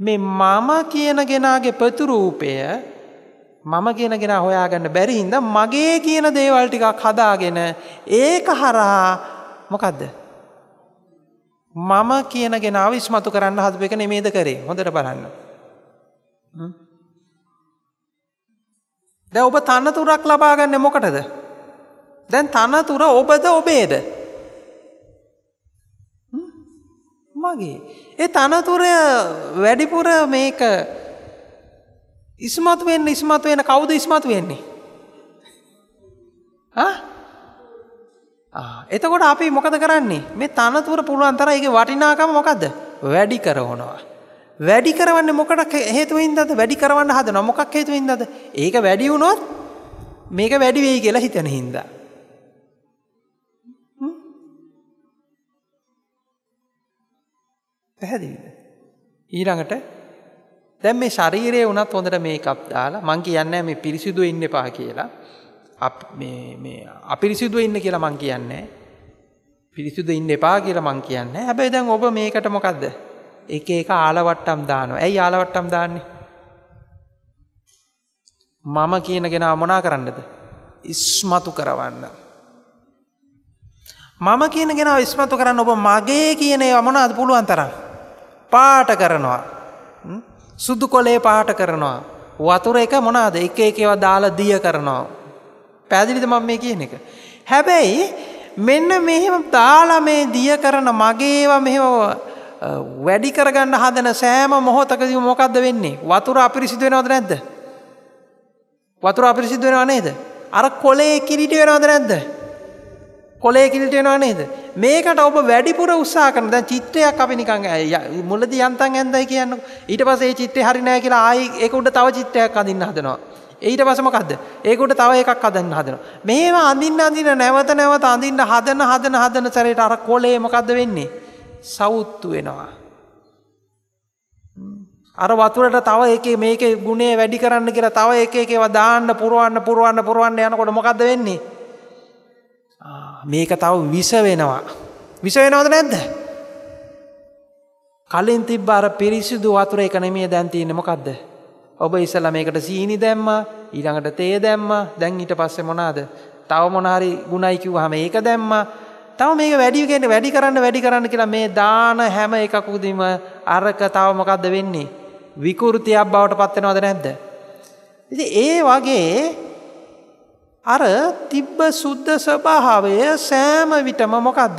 මේ මම කියන ගෙනගේ ප්‍රතුරූපය මම කියන ගෙන හොයාගන්න බැරි හින්ද මගේ කියන දේවල් ටිකක් හදාගෙන ඒක හරහා මොකක්ද. මම කියන ගෙනාව ඉස්මතු කරන්න හදප එක නෙමේද කරේ හොඳට බලන්න. දැ ඔබ තන්නතුරක් ලබාගන්න මොකටද දැන් තන්නතුර ඔබද ඔබේද මගේ ඒ තනතුරය වැඩිපුර මේක ඉස්මත් වෙන්න ඉස්මත් වෙන කවුද ඉස්මත් වෙන්නේ එතකොට අපි මොකද කරන්නේ මේ තනතුර පුළුවන් තර එක වටිනාකම මොකක්ද වැඩි කරවනවා වැඩි කරවන්න මොකට හේතුවින්දද වැඩි කරවන්න හද නොමොකක් හේතුවින්දද ඒක වැඩි වුණොත් මේක වැඩි වෙයි කියලා හිතන හින්දා. පැහැදිලිද. ඊළඟට දැන් මේ ශරීරයේ වුණත් හොඳට මේකප් දාලා මං කියන්නේ මේ පිරිසිදු ඉන්න එපා කියලා. අපිරිසිදුව ඉන්න කියලා මං කියන්නේ. පිරිසිදු ඉන්න එපා කියලා මං කියන්නේ. හැබැයි දැන් ඔබ මේකට මොකක්ද එක එක ආලවට්ටම් දානවා ඇයි ආලවට්ටම් දාන්නේ මම කියනගෙන මොනා කරන්නද ඉස්මතු කරවන්න මම කියනගෙන ඉස්මතු කරන්න ඔබ මගේ කියනේ අමනාද පුළුවන් තරම් පාට කරනවා සුදු කොලේ පාට කරනවා වතුර එක මොනාද එක එකව දාලා දිය කරනවා පැදිලිද මම මේ කියන එක හැබැයි මෙන්න මෙහෙම දාලා මේ දිය කරන මගේවා මෙහෙම වැඩි කරගන්න හදන සෑම මොහොතකද මොකක්ද වෙන්නේ වතුර අපිරිසිදු වෙනවද නැද්ද. වතුර අපිරිසිදු වෙනවා නේද. අර කොලේ කිරිට වෙනවද නැද්ද. කොලේ කිලිට වෙනවා නේද. මේකට ඔබ වැඩිපුර උත්සා කරන දැන් චිත්‍රයක් අපි නිකන් මුලද යන්තම් ඇන්දයි කියන්න ඊට පස්සේ චිත්‍රය හරි නෑ කියලා ආයි ඒක උඩ තව චිත්‍රයක් අඳින්න හදනවා. ඊට පසමකක්ද ඒකුට තව එකක් අදන්න හදන. මේවා අඳින්න අඳින නැවත නැවත අඳින්න හදන හදන හදන සැරයට අර කොලේ මොකක්ද වෙන්නේ. සෞත්තු වෙනවා. අර වතුරට තව එක මේක ගුණේ වැඩි කරන්න කියලා තව එක එකව දාන්න පුරුවන්න පුරුවන්න පුරුවන්න යනකොට මොකද වෙන්නේ. මේක තව විස වෙනවා. විස වෙනවද නැද්ද. කලින් තිබ්බ අර පිරිසිදු වතුර එක නෙමේ දැන්තින්න මොකක්ද. ඔබ ඉසල මේකට සීනි දැම්ම ඊළඟට තේ දැම්ම දැන් ඊට පස්සෙ මොනාද. තව මොනාරි ගුණයිකිව් හම ඒක දැම්ම තව මේක වැඩි කියන්නේ වැඩි කරන්න වැඩි කරන්න කියලා මේ දාන හැම එකකුදීම අරක තව මොකද්ද වෙන්නේ? විකෘතියක් බවට පත් වෙනවද නැද්ද? ඉතින් ඒ වගේ අර තිබ්බ සුද්ධ ස්වභාවය සෑම විටම මොකද්ද?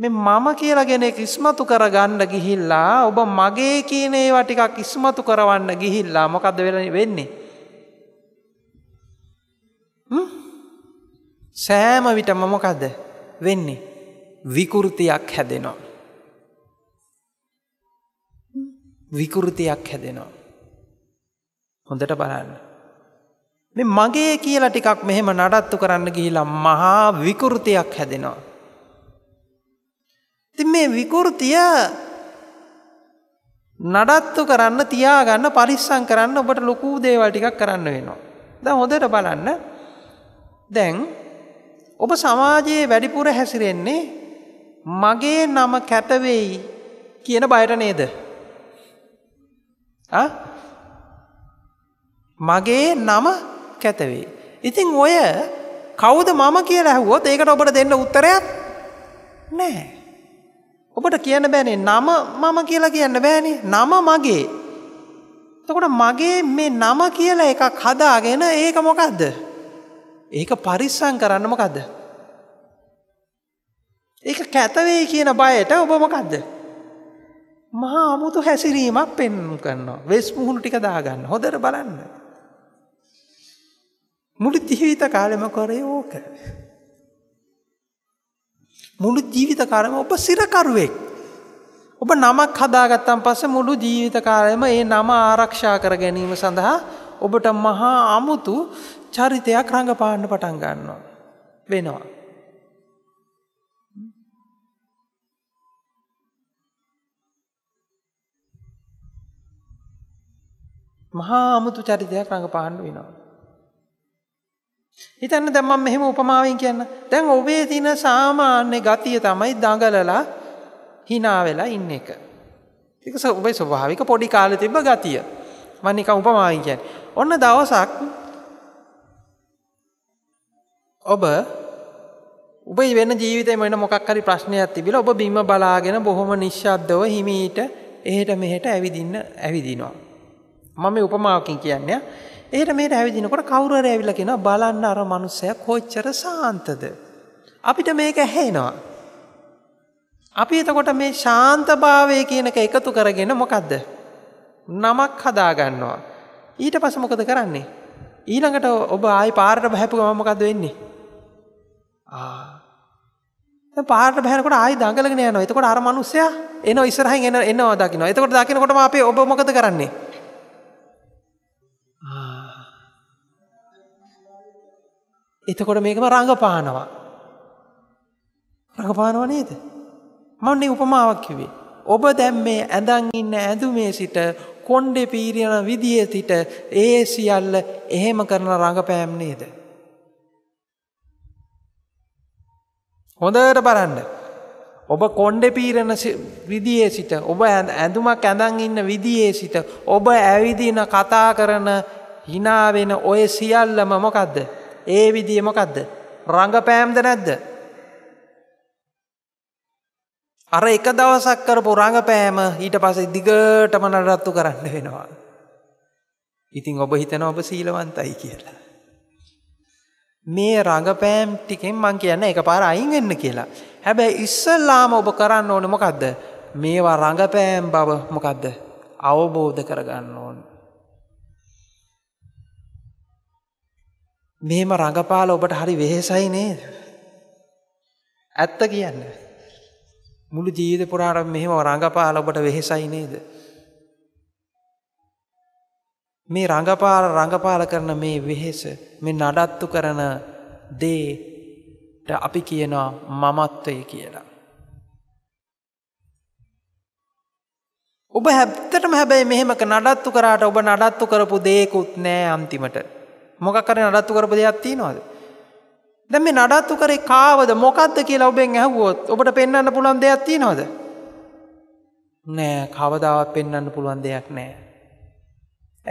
මේ මම කියලා කෙනෙක් ඉස්මතු කරගන්න ගිහිල්ලා ඔබ මගේ කියන ඒවා ටිකක් ඉස්මතු කරවන්න ගිහිල්ලා මොකද්ද වෙන්නේ? සෑම විටම මොකක්ද වෙන්නේ විකෘතියක් හැදෙනවා. විකෘතියක් හැදෙනවා. හොඳට බලන්න. මේ මගේ කියලා ටිකක් මෙහෙම නඩත්තු කරන්න ගිහිලා මහා විකෘතියක් හැදෙනවා. ති මේ විකෘතිය නඩත්තු කරන්න තියාගන්න පරිස්සං කරන්න ඔබට ලොකූ දේවල් ටිකක් කරන්න වෙනවා. ද හොඳට බලන්න දැන් ඔබ සමාජයේ වැඩිපුර හැසිරෙන්නේ මගේ නම කැටවෙයි කියන බයට නේද. මගේ නම කැතවේ. ඉතින් ඔය කවුද මම කියලා ඇහුවොත් ඒකට ඔබට දෙන්න උත්තරයක් නෑ. ඔබට කියන්න බෑනේ නම මම කියලා කියන්න බෑනි නම මගේ. තකොට මගේ මේ නම කියලා එකක් හදාගෙන ඒක මොකක්ද. ඒක පරිස්සං කරන්න මොකක්ද. ඒක කැතවේ කියන බයට ඔබමකක්ද. මහා අමුතු හැසිරීමක් පෙන් කරනවා වෙස් මුහුණු ටික දාගන්න හොදර බලන්න. මුළු ජීවිත කාලෙම කොරේ ඕක. මුළු ජීවිත කාලම ඔබ සිරකරුවෙක්. ඔබ නමක් හදාගත්තන් පස මුළු ජීවිත කාලයම ඒ නම ආරක්ෂා කර ගැනීම සඳහා ඔබට මහා අමුතු චරිතයක් රඟපාන්න පටන් ගන්නවා. වෙනවා. මහා අමුතු චරිතයක් රඟපාන්න වෙනවා. හිතන්න දැන් මම මෙහෙම උපමාවෙන් කියන්න. දැන් ඔබේ තියෙන සාමාන්‍ය ගතිය තමයි දඟලලා hina වෙලා ඉන්න එක. ඒක ඔබේ ස්වභාවික පොඩි කාලේ තිබ්බ ගතිය. මම නිකන් උපමාවෙන් කියන්නේ. ඔන්න දවසක් ඔබ ඔබ වෙන ජීවිතේ වෙන මොකක් හරි ප්‍රශ්නයක් තිබිලා ඔබ බිම බලාගෙන බොහොම නිශ්ශබ්දව හිමීට එහෙට මෙහෙට ඇවිදින්න ඇවිදිනවා. මම මේ උපමාවකින් කියන්නේ එහෙට මෙහෙට ඇවිදිනකොට කවුරු හරි ඇවිල්ලා කියනවා බලන්න අර මනුස්සයා කොච්චර සාන්තද. අපිට මේක ඇහෙනවා. අපි එතකොට මේ ශාන්තභාවය කියන එක එකතු කරගෙන මොකද්ද? නමක් හදාගන්නවා. ඊට පස්සේ මොකද කරන්නේ? ඊළඟට ඔබ ආයි පාරට බහපුවම මොකද වෙන්නේ? පාට බැනකොට ආයි දඟලගෙන යනවා. එතකොට අර මිනිස්සයා එනවා ඉස්සරහින් එන එනවා දකින්නවා. එතකොට දකින්නකොටම අපේ ඔබ මොකද කරන්නේ? එතකොට මේකම රඟපානවා. රඟපානවා නේද? මම මේ උපමාවක් කිව්වේ. ඔබ දැන් මේ ඇඳන් ඉන්න ඇඳුමේ සිට කොණ්ඩේ පීරියන විදියේ සිට ඒ සියල්ල එහෙම කරන රඟපෑම් නේද? හොඳට බලන්න. ඔබ කොණ්ඩේ පීරන විදියේ සිට ඔබ ඇඳුමක් ඇඳන් ඉන්න විදියේ සිට ඔබ ඇවිදින කතා කරන hina වෙන ඔය සියල්ලම මොකද්ද? ඒ විදිය මොකද්ද? රංගපෑම්ද නැද්ද? අර එක දවසක් කරපු රඟපෑම ඊට පස්සේ දිගටම නඩත්තු කරන්න වෙනවා. ඉතින් ඔබ හිතන ඔබ සීලවන්තයි කියලා. මේ රඟපෑම් ටිකෙන් මං කියන්න එකපාර අයින් වෙන්න කියලා. හැබැයි ඉස්සල්ලාම ඔබ කරන්න ඕන මොකක්ද? මේවා රඟපෑම් බව මොකක්ද? අවබෝධ කරගන්න ඕන. මෙහෙම රඟපාල ඔබට හරි වෙහෙසයි නේද? ඇත්ත කියන්නේ. මුළු ජීවිත පුරාම මෙහෙම රඟපාල ඔබට වෙහෙසයි නේද? මේ රඟපාල රඟපාල කරන මේ වෙහෙස මේ නඩත්තු කරන දේට අපි කියනවා මමත්වය කියලා. ඔබ හැත්තටම හැබැයි මෙහෙමක නඩත්තු කරාට ඔබ නඩත්තු කරපු දේකුත් නෑ අන්තිමට මොක කර නඩත්තු කරපු දෙයක් තියනවාද. දැ මේ නඩත්තු කරේ කාවද මොකක්ද කියලා ඔබෙන් ඇහුවොත් ඔබට පෙන්න්න පුළන් දෙයක් තියනවාද. නෑ කවදාවත් පෙන්න්න පුළුවන් දෙයක් නෑ.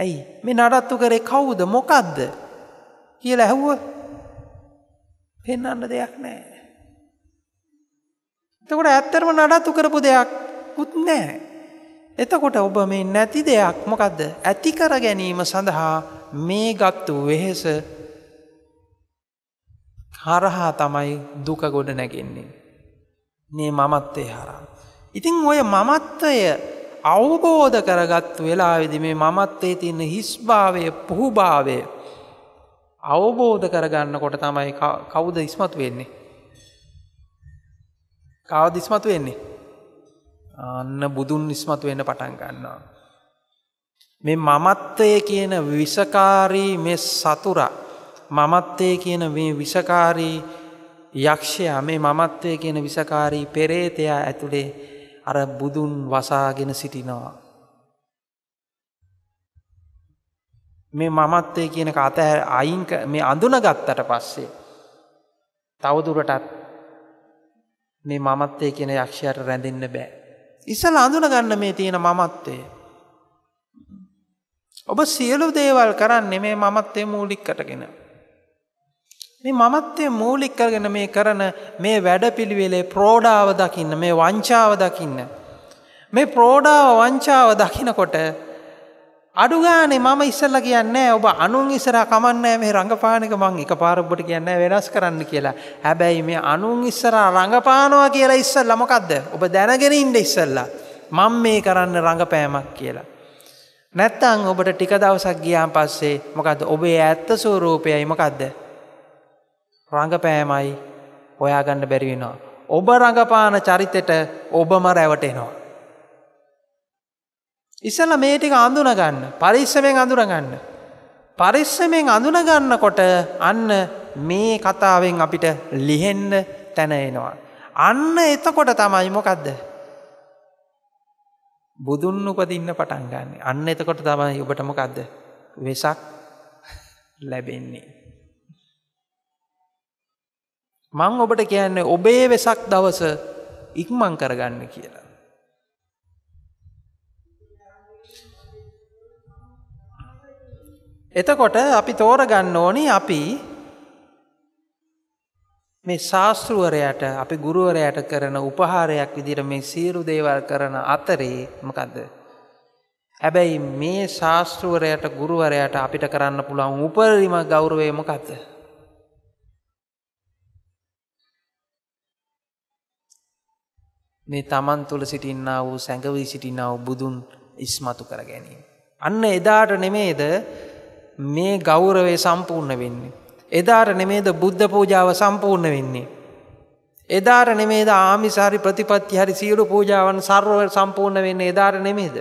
ඇයි මේ නඩත්තු කරේ කවුද මොකක්ද කියල ඇහුව පෙන්නන්න දෙයක් නෑ. එතකොට ඇත්තරම නඩත්තු කරපු දෙයක් උත් නෑ. එතකොට ඔබ මේ නැති දෙයක් මොකක්ද ඇතිකර ගැනීම සඳහා මේ ගත්තු වෙහෙස හරහා තමයි දුක ගොඩ නැගෙන්නේ. මේ මමත්තේ හරා. ඉතින් ඔය මමත්වය අවබෝධ කරගත්තු වෙලාවිදි මේ මමත්තේ තින්න හිස්භාවය පුහුභාවය අවබෝධ කරගන්න කොට තමයි කවුද ඉස්මතු වෙන්නේ. කවද ඉස්මතු වෙන්නේ. අන්න බුදුන් ඉස්මතු වෙන්න පටන් ගන්නවා. මේ මමත්වය කියන විසකාරී මේ සතුර මමත්වය කියන මේ විසකාරී යක්ෂයා මේ මමත්වය කියන විසකාරී පෙරේතයා ඇතුළේ අර බුදුන් වසාගෙන සිටිනවා. මේ මමත්තේ කියන අත අයින් මේ අඳුනගත්තට පස්සේ තවදුරටත් මේ මමත්තේ කියන යක්ෂයට රැඳෙන්න බෑ. ඉසල අඳුනගන්න මේ තියෙන මමත්තේ. ඔබ සියලු දේවල් කරන්නේ මේ මමත්තේ මූලික්කටගෙන. මේ මමත්වය මූලික් කරගෙන මේ කරන මේ වැඩපිළිවෙලේ ප්‍රෝඩාව දකින්න මේ වංචාව දකින්න. මේ ප්‍රෝඩාව වංචාව දකිනකොට අඩුගානේ මම ඉස්සල්ල කියන්නේ ඔබ අනුන් ඉස්සර කමන්නෑ මේ රඟපානක මං එක පාරබ්බට කියන්න වෙනස් කරන්න කියලා. හැබැයි මේ අනුන් ඉස්සර රඟපානවා කියලා ඉස්සල්ල මොකක්ද ඔබ දැනගෙන ඉන්ඩ ඉස්සල්ලා. මං මේ කරන්න රඟපෑමක් කියලා. නැත්තං ඔබට ටික දවසක් ගියාන් පස්සේ මොකද ඔබේ ඇත්ත සූරූපයයි මොකක්ද රඟපෑමයි හොයාගන්න බැරිවෙනවා. ඔබ රඟපාන චරිතෙට ඔබම රැවටෙනවා. ඉසල මේ ටික අඳුනගන්න පරිස්සමෙන් අඳුරගන්න. පරිස්සමෙන් අඳුනගන්න කොට අන්න මේ කතාවෙන් අපිට ලිහෙන්න තැනයෙනවා. අන්න එතකොට තමයි මොකක්ද. බුදුන් උපදින්න පටන් ගන්න අන්න එතකොට තමයි ඔබට මොකක්ද වෙසක් ලැබෙන්නේ. මං ඔබට කියන්නේ ඔබේ වෙසක් දවස ඉක්මං කරගන්න කියලා. එතකොට අපි තෝරගන්න ඕනි අපි මේ ශාස්තෘුවරයට අපි ගුරුවරයට කරන උපහාරයක් විදිර මේ සීරු දේවල් කරන අතරේ මකක්ද. හැබැයි මේ ශාස්තෘුවරයට ගුරුවරයට අපිට කරන්න පුළන් උපරිම ගෞරවේමකක්ද. මේ Taman තුල සිටින්නා වූ සැඟවී සිටිනා වූ බුදුන් ඉස්මතු කර ගැනීම. අන්න එදාට නෙමේද මේ ගෞරවය සම්පූර්ණ වෙන්නේ. එදාට නෙමේද බුද්ධ පූජාව සම්පූර්ණ වෙන්නේ. එදාට නෙමේද ආමිසාරි ප්‍රතිපත්ති හරි සියලු පූජාවන් සර්ව සම්පූර්ණ වෙන්නේ එදාට නෙමේද.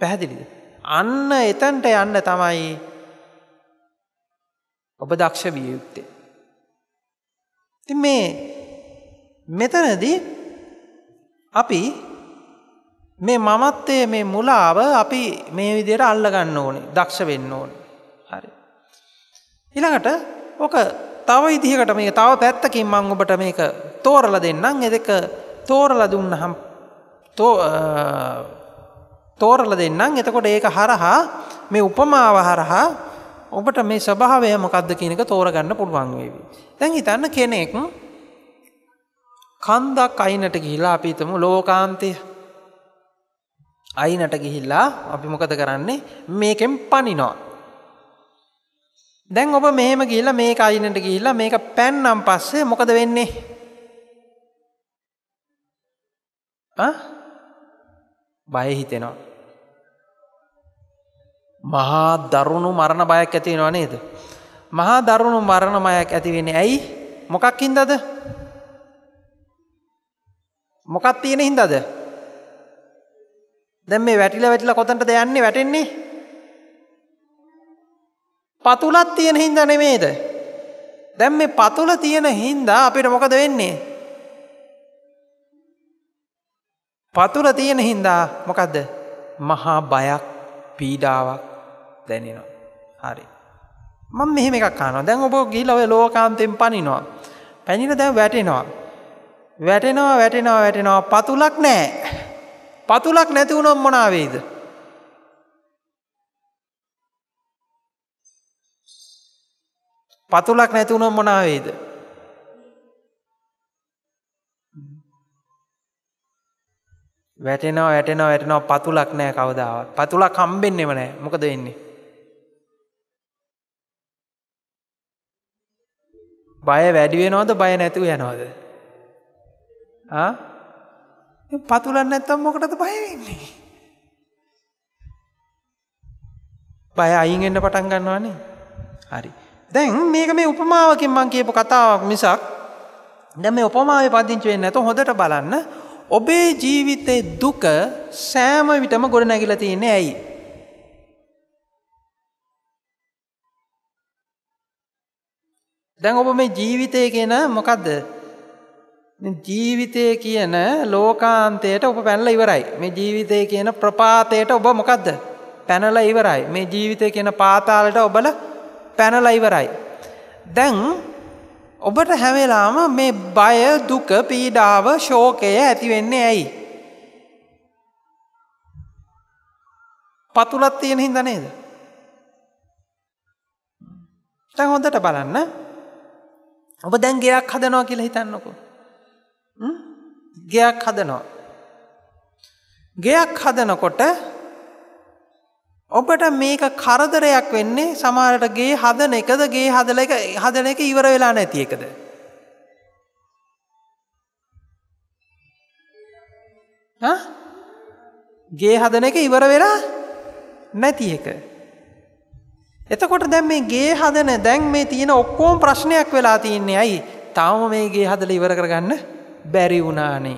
පැහැදිලිද. අන්න එතන්ට යන්න තමයි ඔබ දක්ෂ විය යුත්තේ. ඉතින් මේ මෙතනදී අපි මේ මමත්වය මේ මුලාව අපි මේ විදියට අල්ලගන්න ඕනේ දක්ෂ වෙන්න ඕන හරි. ඉළඟට ඕක තව ඉදිහකට මේ තව පැත්තකින් මං ඔබට මේක තෝරල දෙන්නම් එ දෙක තෝරල දුන්න හම් තෝරල දෙන්නම් එතකොට ඒක හරහා මේ උපමාව හරහා ඔබට මේ ස්වභාවය මොකක්ද කියනක තෝරගන්න පුළුවන් වේවි. දැන් හිතන්න කෙනෙක් කන්දක් අයිනට ගිහිලා අපි හිතමු ලෝකාන්තය අයිනට ගිහිල්ලා අපි මොකද කරන්නේ මේකෙන් පනිනවා. දැන් ඔබ මෙහෙම ගිහිල්ලා මේක අයිනට ගිහිල්ලා මේක පැන්නම් පස්සේ මොකද වෙන්නේ? බය හිතෙනවා. මහා දරුණු මරණ බයක් ඇතිවෙනවා නේද? මහා දරුණු මරණ බයක් ඇතිවෙන්නේ ඇයි? මොකක්ින්දද? මොකක් තියෙන හින්දාද? දැන් මේ වැටිලා වැටිලා කොතනටද යන්නේ වැටෙන්නේ? පතුලක් තියෙන හින්දා නෙමෙයිද? දැන් මේ පතුල තියෙන හින්දා අපිට මොකද වෙන්නේ? පතුල තියෙන හින්දා මොකද්ද? මහා බයක් පීඩාවක් දැනෙනවා. හරි. මම මෙහෙම එකක් අහනවා. දැන් ඔබ ගිහිල්ලා ඔය ලෝකාන්තෙන් පනිනවා. පැනින දැන් වැටෙනවා. වැටෙනවා වැටෙනවා වැටෙනවා පතුලක් නෑ පතුලක් නැතිවුණොම් මොනාවේද. පතුලක් නැතිවුණොම් මොනාවේද. වැටෙනවා වැටෙනවා වැටෙනවා පතුලක් නෑ කවදාවත් පතුලක් කම්බෙන්න්නෙම නෑ මොකද එන්නේ. බය වැඩිවෙනවාද බය නැතුව යනවාද. පතුලන් නැත්තම් මොකටද බයවෙන්නේ. බය අයිගෙන්ට පටන් ගන්නවානේ හරි. දැන් මේක මේ උපමාවකින් මං කියපු කතාවක් මිසක් දැන් මේ උපමාවේ පදිංචි වෙන්නේ නැතො හොඳට බලන්න ඔබේ ජීවිතේ දුක සෑම විටම ගොඩනැගිලා තියෙන්නේ ඇයි? දැන් ඔබ මේ ජීවිතය කියන මොකද්ද? ජීවිතය කියන ලෝකාන්තයට ඔබ පැනලා ඉවරයි. මේ ජීවිතය කියන ප්‍රපාතයට ඔබ මොකද්ද? පැනලා ඉවරයි. මේ ජීවිතය කියන පාතාලයට ඔබල පැනලා ඉවරයි. දැන් ඔබට හැම වෙලාවම මේ බය, දුක, පීඩාව, ශෝකය ඇති වෙන්නේ ඇයි? පතුලක් තියෙන හින්දා නේද? දැන් හොඳට බලන්න. ඔබ දැන් ගෙයක් හදනවා කියලා හිතන්නකෝ. ගෙයක් හදනවා. ගෙයක් හදනකොට ඔබට මේක කරදරයක් වෙන්නේ සමාරට ගේ හදන එකද ගේ හදල එක හදන එක ඉවර වෙලා නැති එකද. ගේ හදන එක ඉවර වෙලා නැති එක. එතකොට දැන් මේ ගේ හදන දැන් මේ තියෙන ඔක්කෝම් ප්‍රශ්නයක් වෙලා තියන්නේ ඇයි තවම මේ ගේ හදල ඉවර කරගන්න බැරි වුණානේ.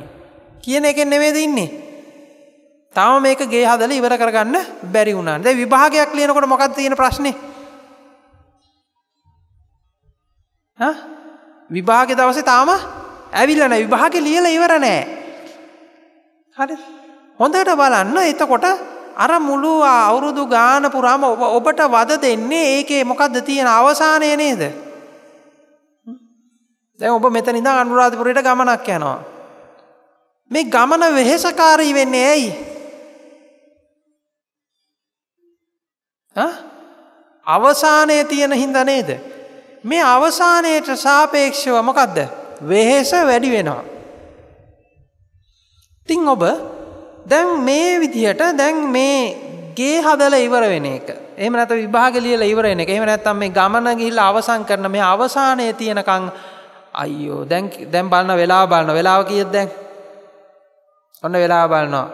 කියන එකෙන් නෙවේද ඉන්නේ. තව මේක ගේ හදල ඉවර කරගන්න බැරි වුණාන් ද විභාගයක් ලියනකොට මොකක් තියෙන ප්‍රශ්න විභාග දවසේ තාම ඇවිල්ලන විභාග ලියල ඉවර නෑ. හරි හොඳට බලන්න එතකොට අර මුළු අවුරුදු ගාන පුරාම ඔබට වද දෙන්නේ ඒකේ මොකක්ද තියෙන අවසානය නේද. දැ ඔබ මෙතනිද අනුරාධපුරයට ගමනක් යනවා. මේ ගමන වෙහෙසකාරී වෙන්නේ ඇයි. අවසානය තියෙන හින්දනේද. මේ අවසානයට සාපේක්ෂව මොකක්ද වෙහෙස වැඩි වෙනවා. තිං ඔබ දැන් මේ විදිහට දැන් මේ ගේ හදල ඉවර වෙන එක එම නැත විභාගලියල ඉවර එන එක එම නැත්තම් මේ ගමන ගිල්ල අවසං කරන මේ අවසානය තියෙනකං අයියෝ දැන් දැන් බලන්න වෙලා බලන්න වෙලාව කීයද දැන්? ඔන්න වෙලා බලනවා.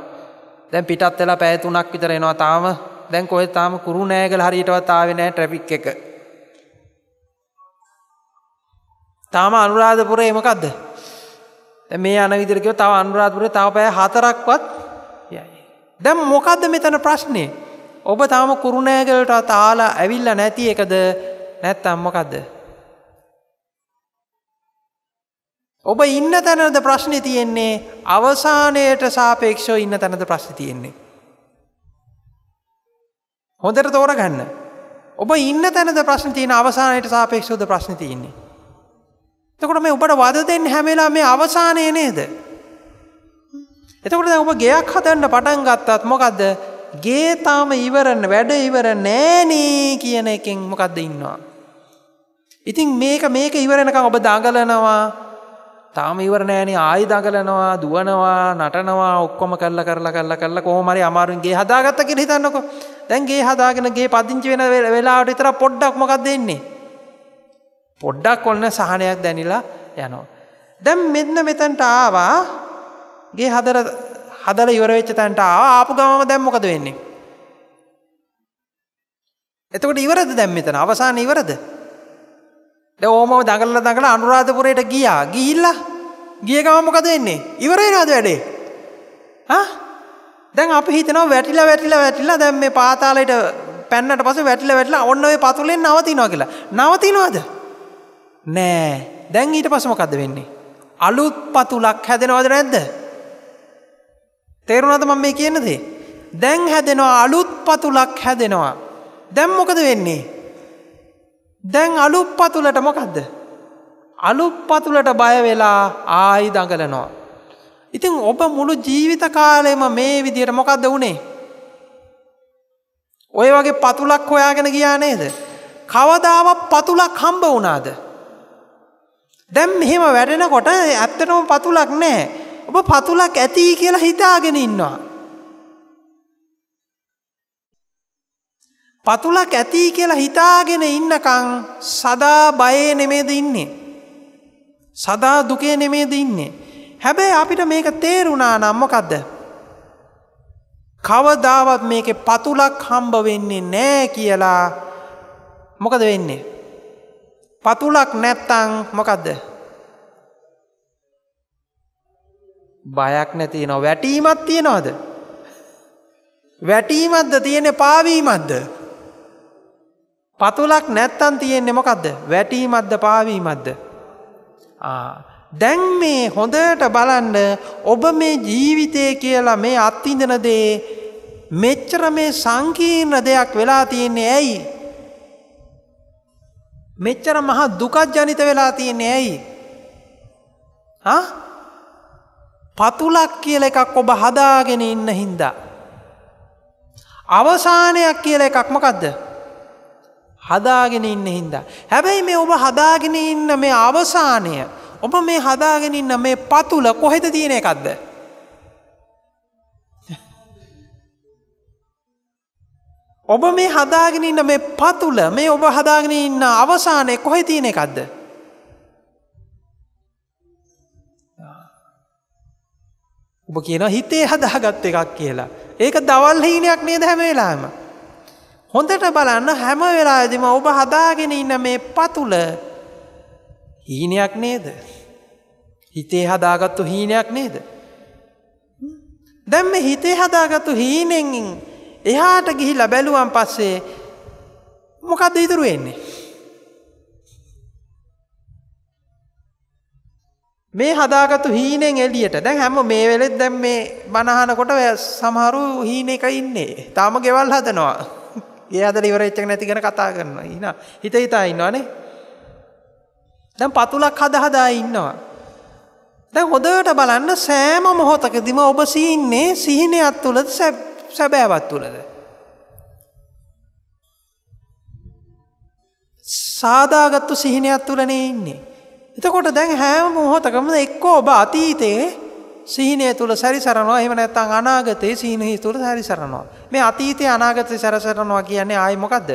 දැන් පිටත් වෙලා පැය 3ක් විතර එනවා තාම. දැන් කොහෙද තාම කුරු නෑ කියලා හරියටවත් ආවේ නෑ ට්‍රැෆික් එක. තාම අනුරාධපුරේ මොකද්ද? දැන් මේ යන විදිහට කිව්ව තව අනුරාධපුරේ තව පැය 4ක්වත් යයි. දැන් මොකද්ද මෙතන ප්‍රශ්නේ? ඔබ තාම කුරුණෑගලට තාලා ඇවිල්ලා නැති එකද? නැත්තම් මොකද්ද? ඔබ ඉන්න තැනද ප්‍රශ්නය තියෙන්නේ අවසානයට සාපේක්ෂෝ ඉන්න තැනද ප්‍රශ්න තියෙන්නේ. හොඳට තෝර ගන්න. ඔබ ඉන්න තැනද ප්‍රශ්න තියෙන අවසානයට සාපේක්ෂෝද ප්‍රශ්න තියෙන්නේ. එතකොට මේ ඔබට වද දෙන්න හැමලා මේ අවසානය නේද. එතකොට ඔබ ගෙයක් හදන්න පටන් ගත්තත් මොකක්ද ගේ තාම ඉවරන්න වැඩ ඉවර නෑනේ කියන එකෙන් මොකක්ද ඉන්නවා. ඉතින් මේක මේක ඉවරෙනකම් ඔබ දඟලනවා තාම ඉවර නෑනේ ආයි දඟලනවා දුවනවා නටනවා ඔක්කොම කරලා කරලා කරලා කරලා කොහොම හරි අමාරුවෙන් ගේ හදාගත්ත කියලා හිතන්නකෝ. දැන් ගේ හදාගෙන ගේ පදිංචි වෙන වෙලාවට විතර පොඩ්ඩක් මොකක්ද වෙන්නේ? පොඩ්ඩක් ඔන්න සහනයක් දැනිලා යනවා. දැන් මෙන්න මෙතනට ආවා ගේ හදර හදලා ඉවර වෙච්ච තැනට ආවා ආපු ගමම දැන් මොකද වෙන්නේ? එතකොට ඉවරද දැන් මෙතන අවසාන ඉවරද? ද ඕමම දඟල්ල දඟල අනුරාධපුරයට ගියා ගිහිල්ලා ගිය ගමමකද එන්නේ ඉවරේ රාද වැඩේ දැන් අපි හිතනව වැටිලා වැටිලා වැටිලා දැම් මේ පාතාලයට පැන්නට පස වැටිල වැටලා ඔන්න ඔය පතුලෙන් නවතිනවා කියලා නවතිනවාද නෑ දැන් ඊට පසමකක්ද වෙන්නේ අලුත් පතුලක් හැදෙනවද නැද්ද තේරුණද මම මේ කියනදේ දැන් හැදෙනවා අලුත් පතුලක් හැදෙනවා දැම් මොකද වෙන්නේ දැන් අලුප්පතුලට මොකක්ද. අලුප්පතුලට බයවෙලා ආයි දඟලනවා. ඉතින් ඔබ මුළු ජීවිත කාලයම මේ විදියට මොකක්ද වුණේ. ඔය වගේ පතුලක් හොයාගෙන ගියා නේද. කවදාවක් පතුලක් හම්බ වුණාද. දැම් මෙහෙම වැඩෙනකොට ඇත්තටම පතුලක් නෑ. ඔබ පතුලක් ඇති කියලා හිතාගෙන ඉන්නවා. පතුලක් ඇති කියලා හිතාගෙන ඉන්නකං සදා බයේ නෙමේද ඉන්නේ. සදා දුකේ නෙමේද ඉන්නේ. හැබැයි අපිට මේක තේරුණා නම්මකක්ද. කවදාවත් මේක පතුලක් හම්බ වෙන්නේ නෑ කියලා මොකද වෙන්නේ. පතුලක් නැත්තං මොකක්ද. බයක් නැති නො වැටීමත් තියෙනවාද. වැටීමත්ද තියෙන පාවීමත්ද. පතුලක් නැත්තන් තියෙන්නේ මොකක්ද වැටීමක්ද පාවීමක්ද. දැන් මේ හොඳට බලන්න ඔබ මේ ජීවිතය කියලා මේ අත්තිඳන දේ මෙච්චර මේ සංකීර්ණ දෙයක් වෙලා තියෙන්නේ ඇයි. මෙච්චර මහා දුකත් ජනිත වෙලා තියෙන්නේ ඇයි. පතුලක් කියල එකක් ඔබ හදාගෙන ඉන්න හින්දා. අවසානයක් කියල එකක් මොකක්ද හදාගෙන ඉන්න හින්දා. හැබැයි මේ ඔබ හදාගෙන ඉන්න මේ අවසානය ඔබ මේ හදාගෙන ඉන්න මේ පතුල කොහෙද තියෙන එකක්ද. ඔබ මේ හදාගෙන ඉන්න මේ පතුල මේ ඔබ හදාගෙන ඉන්න අවසානය කොහෙ තියෙන එකක්ද. ඔබ කියන හිතේ හදාගත් එකක් කියලා. ඒක දවල් හීනයක් නේද හැමේලාම. හොඳට බලන්න හැම වෙලාදිම ඔබ හදාගෙන ඉන්න මේ පතුල හීනයක් නේද. හිතේ හදාගත්තු හීනයක් නේද. දැම්ම හිතේ හදාගත්තු හීනෙෙන් එහාට ගිහිල බැලුවන් පස්සේ මොකක්ද ඉතුරු වෙන්නේ. මේ හදාගතු හීනෙන් එලියට දැන් හැම මේ වෙලෙත් දැම් මේ බණහනකොට සමහරු හීන එක ඉන්නේ තාම ගෙවල් හදනවා ගේ හදලා ඉවර වෙච්ච එක නැති ගැන කතා කරනවා. ඊනා හිත හිතා ඉන්නවනේ. දැන් පතුලක් හද හදා ඉන්නවා. දැන් හොඳට බලන්න සෑම මොහොතකදීම ඔබ සීන්නේ සිහිනයක් තුළද සැබෑවත් තුළද. සාදාගත්තු සිහිනයක් තුළනේ ඉන්නේ. එතකොට දැන් හැම මොහොතකම එක්කෝ ඔබ අතීතයේ සීනය තුළ සැරිසරනවා එහෙම නැත්තං අනාගතයේ සීනහි තුළ සැරිසරනවා. මේ අතීතය අනාගතය සැරසරනවා කියන්නේ ආය මොකක්ද.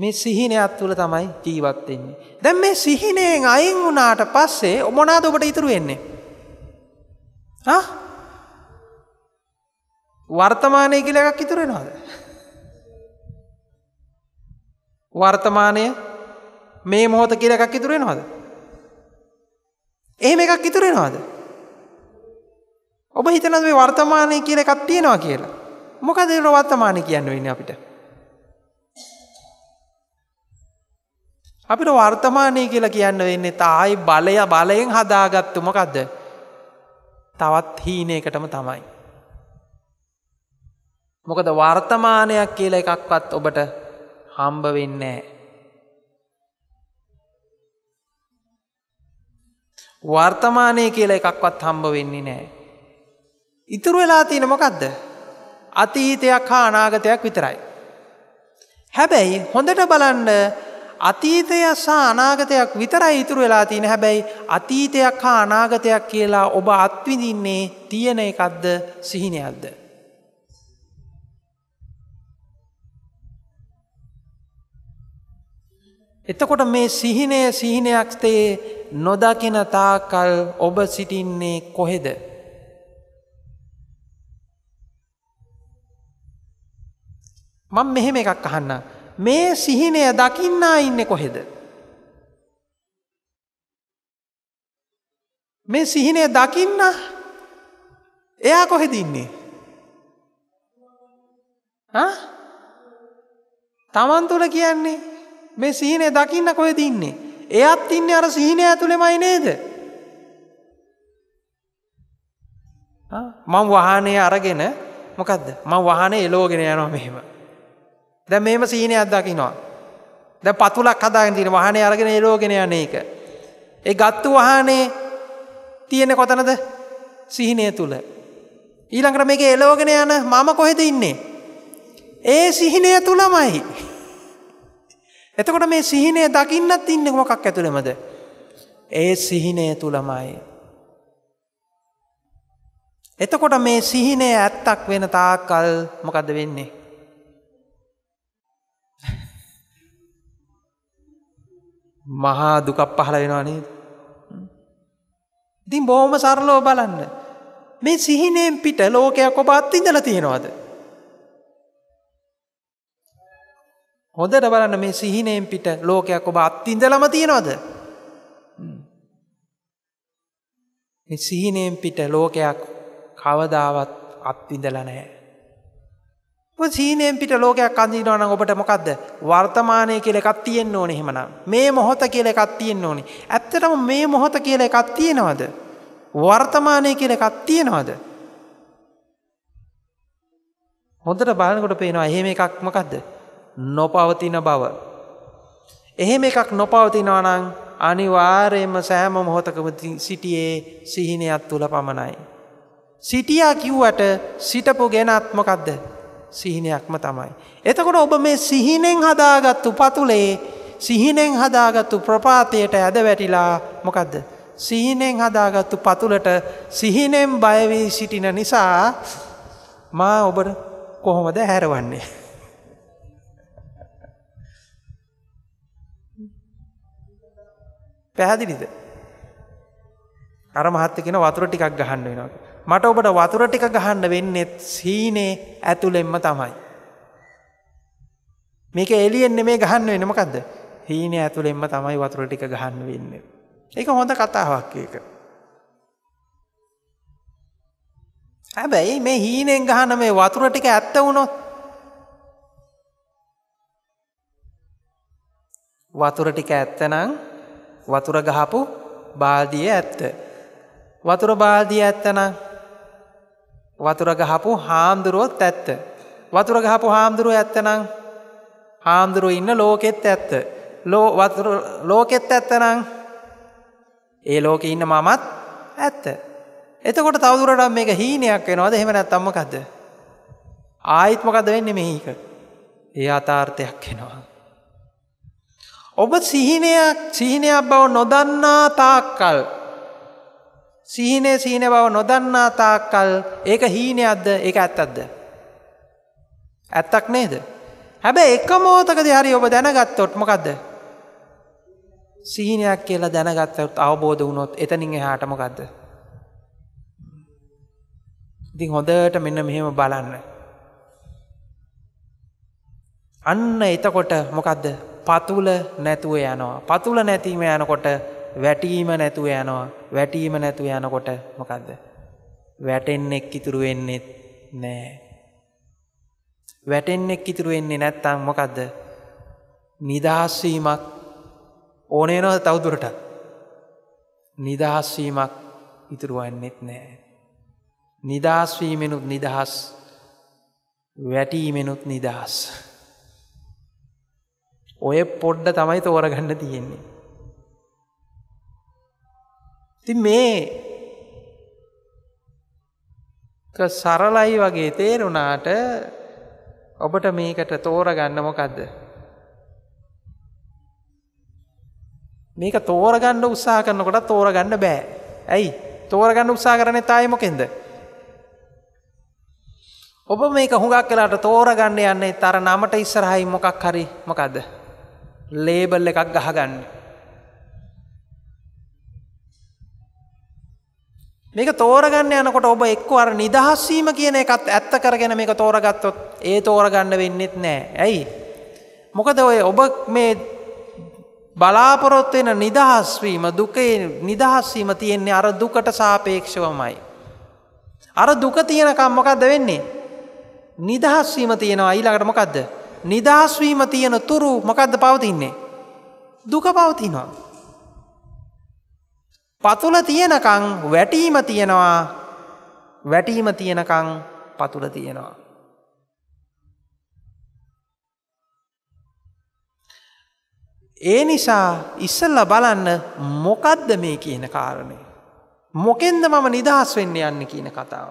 මේ සිහිනයක් තුළ තමයි ජීවත්වෙන්නේ. දැන් මේ සිහිනයෙන් අයින් වුනාට පස්සේ ඔමොනාද ඔබට ඉතුරු වෙන්නේ. වර්තමානය කියල එකක් ඉතුරෙනවාද. වර්තමානය මේ මොහොත කියල එකක් ඉතුරෙනවාද. එහෙම එකක් ඉතුරෙනවාද. ඔබ හිතනද මේ වර්තමානය කියන එකක් තියෙනවා කියලා. මොකද ඒක වර්තමානය කියන්න වෙන්නේ අපිට. අපිට වර්තමානය කියලා කියන්න වෙන්නේ තායි බලය බලයෙන් හදාගත්තු මොකද්ද? තවත් හීනයකටම තමයි. මොකද වර්තමානයක් කියලා එකක්වත් ඔබට හම්බ වෙන්නේ නැහැ. වර්තමානය කියලා එකක්වත් හම්බ වෙන්නේ නෑ. ඉතුරු වෙලා තියෙන මොකක්ද අතීතයක් හා අනාගතයක් විතරයි. හැබැයි හොඳට බලන්න අතීතය සහ අනාගතයක් විතරයි ඉතුරු වෙලා තියෙන හැබැයි අතීතයක් හා අනාගතයක් කියලා ඔබ අත්විඳින්නේ තියෙන එකක්ද සිහිනයක්ද. එතකොට මේ සිහිනය සිහිනයක් තේ නොදකින තාකල් ඔබ සිටින්නේ කොහෙද. මං මෙහෙම එකක් අහන්න මේ සිහිනය දකින්නා ඉන්න කොහෙද. මේ සිහිනය දකින්න එයා කොහෙද ඉන්නේ. තමන් තුළ කියන්නේ මේ සිහිනය දකින්න කොහෙද ඉන්නේ. එයත් ඉන්න අර සිහිනය ඇතුළෙමයි නේද. මං වහනය අරගෙන මොකක්ද මං වහනේ එලෝගෙන යනවා මෙහෙම දැ මෙම සීනයක් දකිනවා. දැ පතුලක් හදාගෙන තින වහනේ අරගෙන ඒරෝගෙන යන්නේ එක. ඒ ගත්තු වහනේ තියෙන කොතනද සිහිනය තුළ. ඊළඟට මේක එලෝගෙන යන මම කොහෙද ඉන්නේ. ඒ සිහිනය තුළමයි. එතකොට මේ සිහිනය දකින්නත් ඉන්න මොකක් ඇතුළෙමද. ඒ සිහිනය තුළමයි. එතකොට මේ සිහිනය ඇත්තක් වෙන තාකල් මොකද වෙන්නේ. මහා දුකක් පහල වෙනවා නේද. ඉතින් බොහොම සරලෝ බලන්න. මේ සිහිනයෙන් පිට ලෝකයක් ඔබ අත්තිඳල තියෙනවාද. හොඳට බලන්න මේ සිහිනයෙන් පිට ලෝකයක් ඔබ අත්තින්දලම තියෙනවද. සිහිනයෙන් පිට ලෝකයක් කවදාවත් අත්තිඳල නෑ. සීනයෙන් පිට ලෝකයක් අඳීනවන ඔබට මොකක්ද වර්තමානය කියල එකක් තියෙන් ඕන එහෙමන මේ මොහොත කියල එකක් තියෙන් ඕනි ඇත්තටම මේ මොහොත කියල එකක් තියෙනවද වර්තමානය කියල එකක් තියෙනවද හොඳට බලනකොට පේනවා එහෙම එකක් මොකක්ද නොපවතින බව එහෙම එකක් නොපවතිනවනං අනිවාරයෙන්ම සෑම මොහොතකම සිටියේ සිහිනයක් තුළ පමණයි සිටියා කිව්වට සිටපු ගෙනත්මකක්ද සිහිනයක්ම තමයි. එතකොට ඔබ මේ සිහිනෙන් හදාගත්තු පතුලේ සිහිනෙන් හදාගත්තු ප්‍රපාතයට ඇද වැටිලා මොකක්ද. සිහිනෙන් හදාගත්තු පතුලට සිහිනෙන් බයවී සිටින නිසා මා ඔබට කොහොමද හැරවන්නේ. පැහැදිලිද. අර මහත්තකෙන වතුර ටිකක් ගහන්න වෙනවා. මට ඔබට වතුර ටික ගහන්න වෙන්නෙත් සීනේ ඇතුළෙන්ම තමයි. මේක එලියෙන්න්න මේ ගහන්න වෙනමකක්ද හීන ඇතුළෙන්ම තමයි වතුර ටික ගහන්න වෙන්න. එක හොඳ කතාවක් එක. හැබැයි මේ හීනෙන් ගහන මේ වතුර ටික ඇත්ත වුණොත් වතුර ටික ඇත්තනං වතුර ගහපු බාධිය ඇත්ත. වතුර බාධිය ඇත්තනං වතුරගහපු හාමුදුරුවොත් ඇත්ත. වතුරගහපු හාමුදුරුව ඇත්තනං හාමුදුරුව ඉන්න ලෝකෙත් ඇත්ත. ලෝකෙත් ඇත්තනං ඒ ලෝක ඉන්න මමත් ඇත්ත. එතකොට තවදුරට මේක හීනයක් වෙනවාද හෙමනැත් අම්මකක්ද. ආයිත්මකද වෙන්න මෙහික. ඒ අතාර්ථයක් වෙනවා. ඔබ සිහිනයක් සිහිනයක් බව නොදන්නා තාක්කල් සිහිනේ සීන බව නොදන්නා තාක්කල් ඒක හීනයක්ද ඒක ඇත්තක්ද. ඇත්තක් නේද. හැබැ එක මෝතකද හරි ඔබ දැනගත්තොත් මොකක්ද. සිහිනයක් කියලා දැනගත්තත් අවබෝධ වුණොත් එතනින් එහාටමකක්ද. ඉතින් හොදට මෙන්න මෙහෙම බලන්න. අන්න එතකොට මොකක්ද පතුල නැතුව යනවා. පතුල නැතිීම යනකොට වැටීම නැතුව යනවා වැටීම නැතුව යනකොට මොකක්ද වැටෙන්නෙක් ඉතුරු වෙන්නෙත් නෑ වැටෙන්නෙක් ඉතුරු වෙන්නේ නැත්තම් මොකක්ද නිදහස්වීමක් ඕනේ නොද තවදුරට නිදහස්වීමක් ඉතුරුවන්නෙත් නෑ නිදහස්වීමෙනුත් නිදහස් වැටීමෙනුත් නිදහස් ඔය පොඩ්ඩ තමයි තෝරගන්න තියෙන්නේ ඉතින් මේ සරලයි වගේ තේරුණාට ඔබට මේකට තෝරගන්න මොකක්ද. මේක තෝරගන්න උත්සා කරනකොට තෝරගන්න බෑ. ඇයි තෝරගන්න උත්සා කරන තායමොකෙන්ද. ඔබ මේක හුඟක් කලාට තෝරගන්න යන්නේ තර නමට ඉස්සරහයි මොකක් හරි මොකක්ද. ලේබල් එකක් ගහගන්න. මේක තෝරගන්න යනකොට ඔබ එක්ක අර නිදහස්වීම කියන එකත් ඇත්ත කරගෙන මේක තෝරගත්තොත් ඒ තෝරගන්න වෙන්නෙත් නෑ ඇයි. මොකද ඔය ඔබ මේ බලාපොරොත් වෙන නිදහස්වීම දුකේ නිදහස්වීම තියෙන්නේ අර දුකට සාපේක්ෂවමයි. අර දුක තියෙනකම් මොකක්ද වෙන්නේ. නිදහස්වීම තියෙනවා ඊළඟට මොකක්ද. නිදහස්වීම තියෙන තුරු මොකක්ද පවතින්නේ. දුක පවතිනවා. පතුල තියෙනකං වැටීම තියෙනවා වැටීම තියෙනකං පතුල තියෙනවා. ඒ නිසා ඉස්සල්ල බලන්න මොකද්ද මේ කියන කාරණය. මොකෙන්ද මම නිදහස් වෙන්න යන්න කියන කතාව.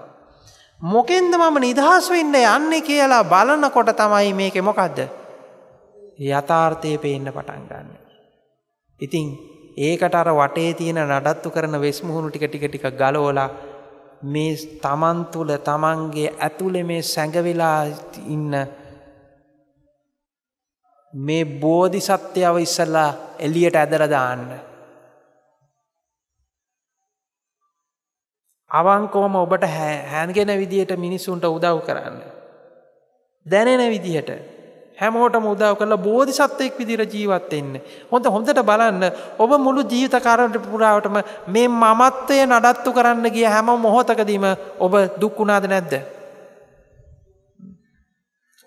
මොකෙන්ද මම නිදහස් වෙන්න යන්නේ කියලා බලනකොට තමයි මේක මොකක්ද. යථාර්ථය පේන්න පටන් ගන්න. ඉතිං ඒකට අර වටේ තියෙන නඩත්තු කරන වෙස් මුහුණු ටික ටික ටික ගලවලා මේ තමන් තුළ තමන්ගේ ඇතුළේ මේ සැඟවෙලා ඉන්න මේ බෝධිසත්වයව ඉස්සල්ලා එලියට ඇදලා දාන්න. අවංකෝම ඔබට හැන්ගෙන විදියට මිනිසුන්ට උදව් කරන්න. දැනෙන විදිහට හැමෝටම උදව් කරලා බෝධිසත්වයෙක් විදිහට ජීවත් වෙන්න. හොඳ හොඳට බලන්න ඔබ මුළු ජීවිත කාලය පුරාවටම මේ මමත්වය නඩත්තු කරන්න ගිය හැම මොහොතකදීම ඔබ දුක් වුණාද නැද්ද?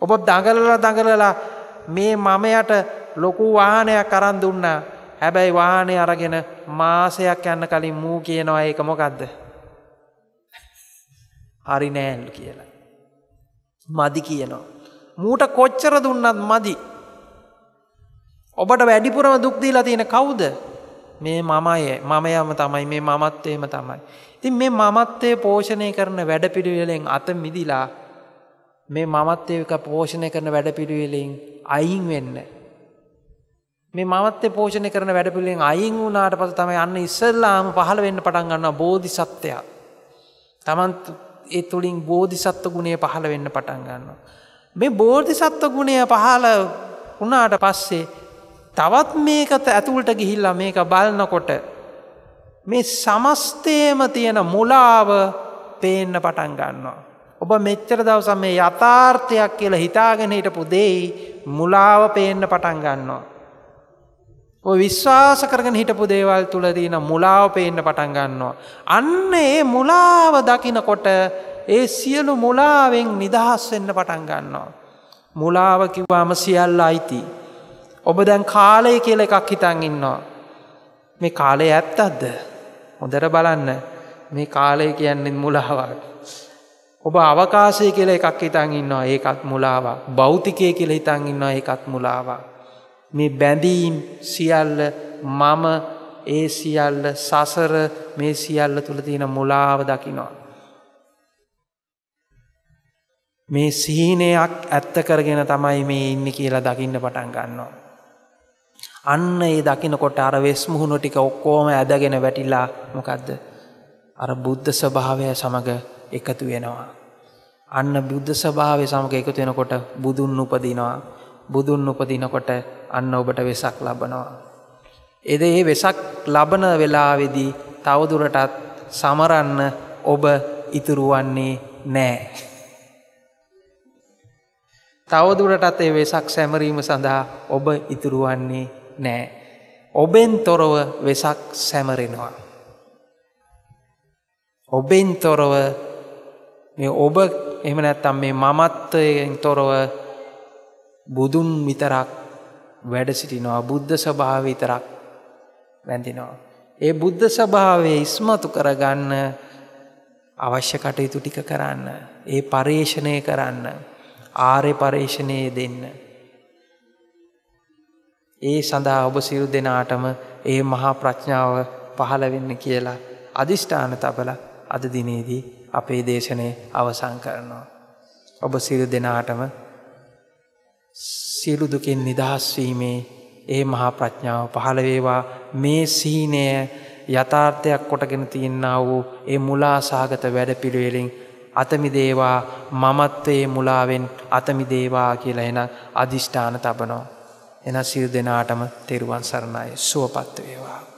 ඔබ දඟලලා දඟලලා මේ මමයට ලොකු වාහනයක් අරන් දුන්නා. හැබැයි වාහනේ අරගෙන මාසයක් යන්න කලින් මූ කියනවා ඒක මොකද්ද? හරි නෑලු කියලා. මදි කියනවා. මූට කොච්චර දුන්නත් මදි. ඔබට වැඩිපුරම දුක්දීලා තියෙන කවුද මේ මමය මමයම තමයි මේ මමත්වයම තමයි. ඉතින් මේ මමත්වය පෝෂණය කරන වැඩපිළිවෙලෙන් අත මිදිලා මේ මමත්වයක පෝෂණය කරන වැඩපිළිවෙලෙන් අයින් වෙන්න. මේ මමත්්‍ය පෝෂණය කරන වැඩපිළිවෙලෙන් අයින් වුණාට පස තමයි අන්න ඉස්සල්ලාම පහළ වෙන්න පටන් ගන්නවා බෝධි සත්වයක්. තමන් ඒ තුළින් බෝධිසත්ව ගුණය පහළ වෙන්න පටන් ගන්නවා. මේ බෝධිසත්ව ගුණය පහළ වුණාට පස්සේ තවත් මේකත ඇතුළට ගිහිල්ලා මේක බලනකොට මේ සමස්තේම තියෙන මුලාව පේන්න පටන් ගන්නවා. ඔබ මෙච්චර දවසම් මේ යථාර්ථයක් කියලා හිතාගෙන හිටපු දෙයි මුලාව පේන්න පටන් ගන්නවා. ඔය විශ්වාස කරගෙන හිටපු දේවල් තුල තියෙන මුලාව පේන්න පටන් ගන්නවා. අන්න ඒ මුලාව දකිනකොට ඒ සියලු මුලාවෙන් නිදහස් වෙන්න පටන් ගන්නවා. මුලාව කිව්වාම සියල්ල අයිති. ඔබ දැන් කාලය කියල එකක් හිතන් ඉන්නවා. මේ කාලය ඇත්ත අද්ද හොදර බලන්න මේ කාලය කියන්නේ මුලාවක්. ඔබ අවකාශය කියල එකක් හිතන් ඉන්නවා ඒකත් මුලාවක් බෞතිකය කියල හිතන් ඉන්නවා ඒකත් මුලාවක්. මේ බැඳීම් සියල්ල මම ඒ සියල්ල සසර මේ සියල්ල තුළ තියෙන මුලාව දකිනවා. මේ සීනයක් ඇත්ත කරගෙන තමයි මේ ඉන්න කියලා දකින්න පටන් ගන්නවා. අන්න ඒ දකිනකොට අර වෙස් මුහුණු ටික ඔක්කොම ඇදගෙන වැටිලා මොකක්ද අර බුද්ධ ස්වභාවය සමග එකතු වෙනවා අන්න බුද්ධ ස්වභාවය සමග එකතු වෙනකොට බුදුන් උපදිනවා බුදුන් උපදිනකොට අන්න ඔබට වෙසක් ලබනවා එද ඒ වෙසක් ලබන වෙලාවේදී තවදුරටත් සමරන්න ඔබ ඉතුරු වන්නේ නැහැ තවදුරටත් ඒ වෙසක් සැමරීම සඳහා ඔබ ඉතුරුවන්නේ නෑ. ඔබෙන් තොරව වෙසක් සැමරෙනවා. ඔබෙන් තොරව ඔබ එමනැත්තම් මේ මමත්වයෙන් තොරව බුදුන් විතරක් වැඩසිටිනවා බුද්ධ ස්භාවිතරක් වැඳිනවා. ඒ බුද්ධ ස්භාවේ ඉස්මතු කරගන්න අවශ්‍ය කටයුතු ටික කරන්න. ඒ පර්යේෂණය කරන්න. ආර්ය පර්යේෂණයේ දෙන්න. ඒ සඳහා ඔබ සිල් දෙනාටම ඒ මහා ප්‍රඥාව පහළ වෙන්න කියලා අදිෂ්ඨාන තබලා අද දිනේදී අපේ දේශනේ අවසන් කරනවා. ඔබ සිල් දෙනාටම සියලු දුකින් නිදහස් වීමේ ඒ මහා ප්‍රඥාව පහළ වේවා මේ සීනය යථාර්ථයක් කොටගෙන තියනා වූ ඒ මුලාසහගත වැඩපිළිවෙලින් අතමිදේවා මමත්වයේ මුලාවෙන් අතමිදේවා කියලා එන අධිෂ්ඨාන තබනෝ. එන සිල් දෙනාටම තෙරුවන් සරණයි සුවපත් වේවා.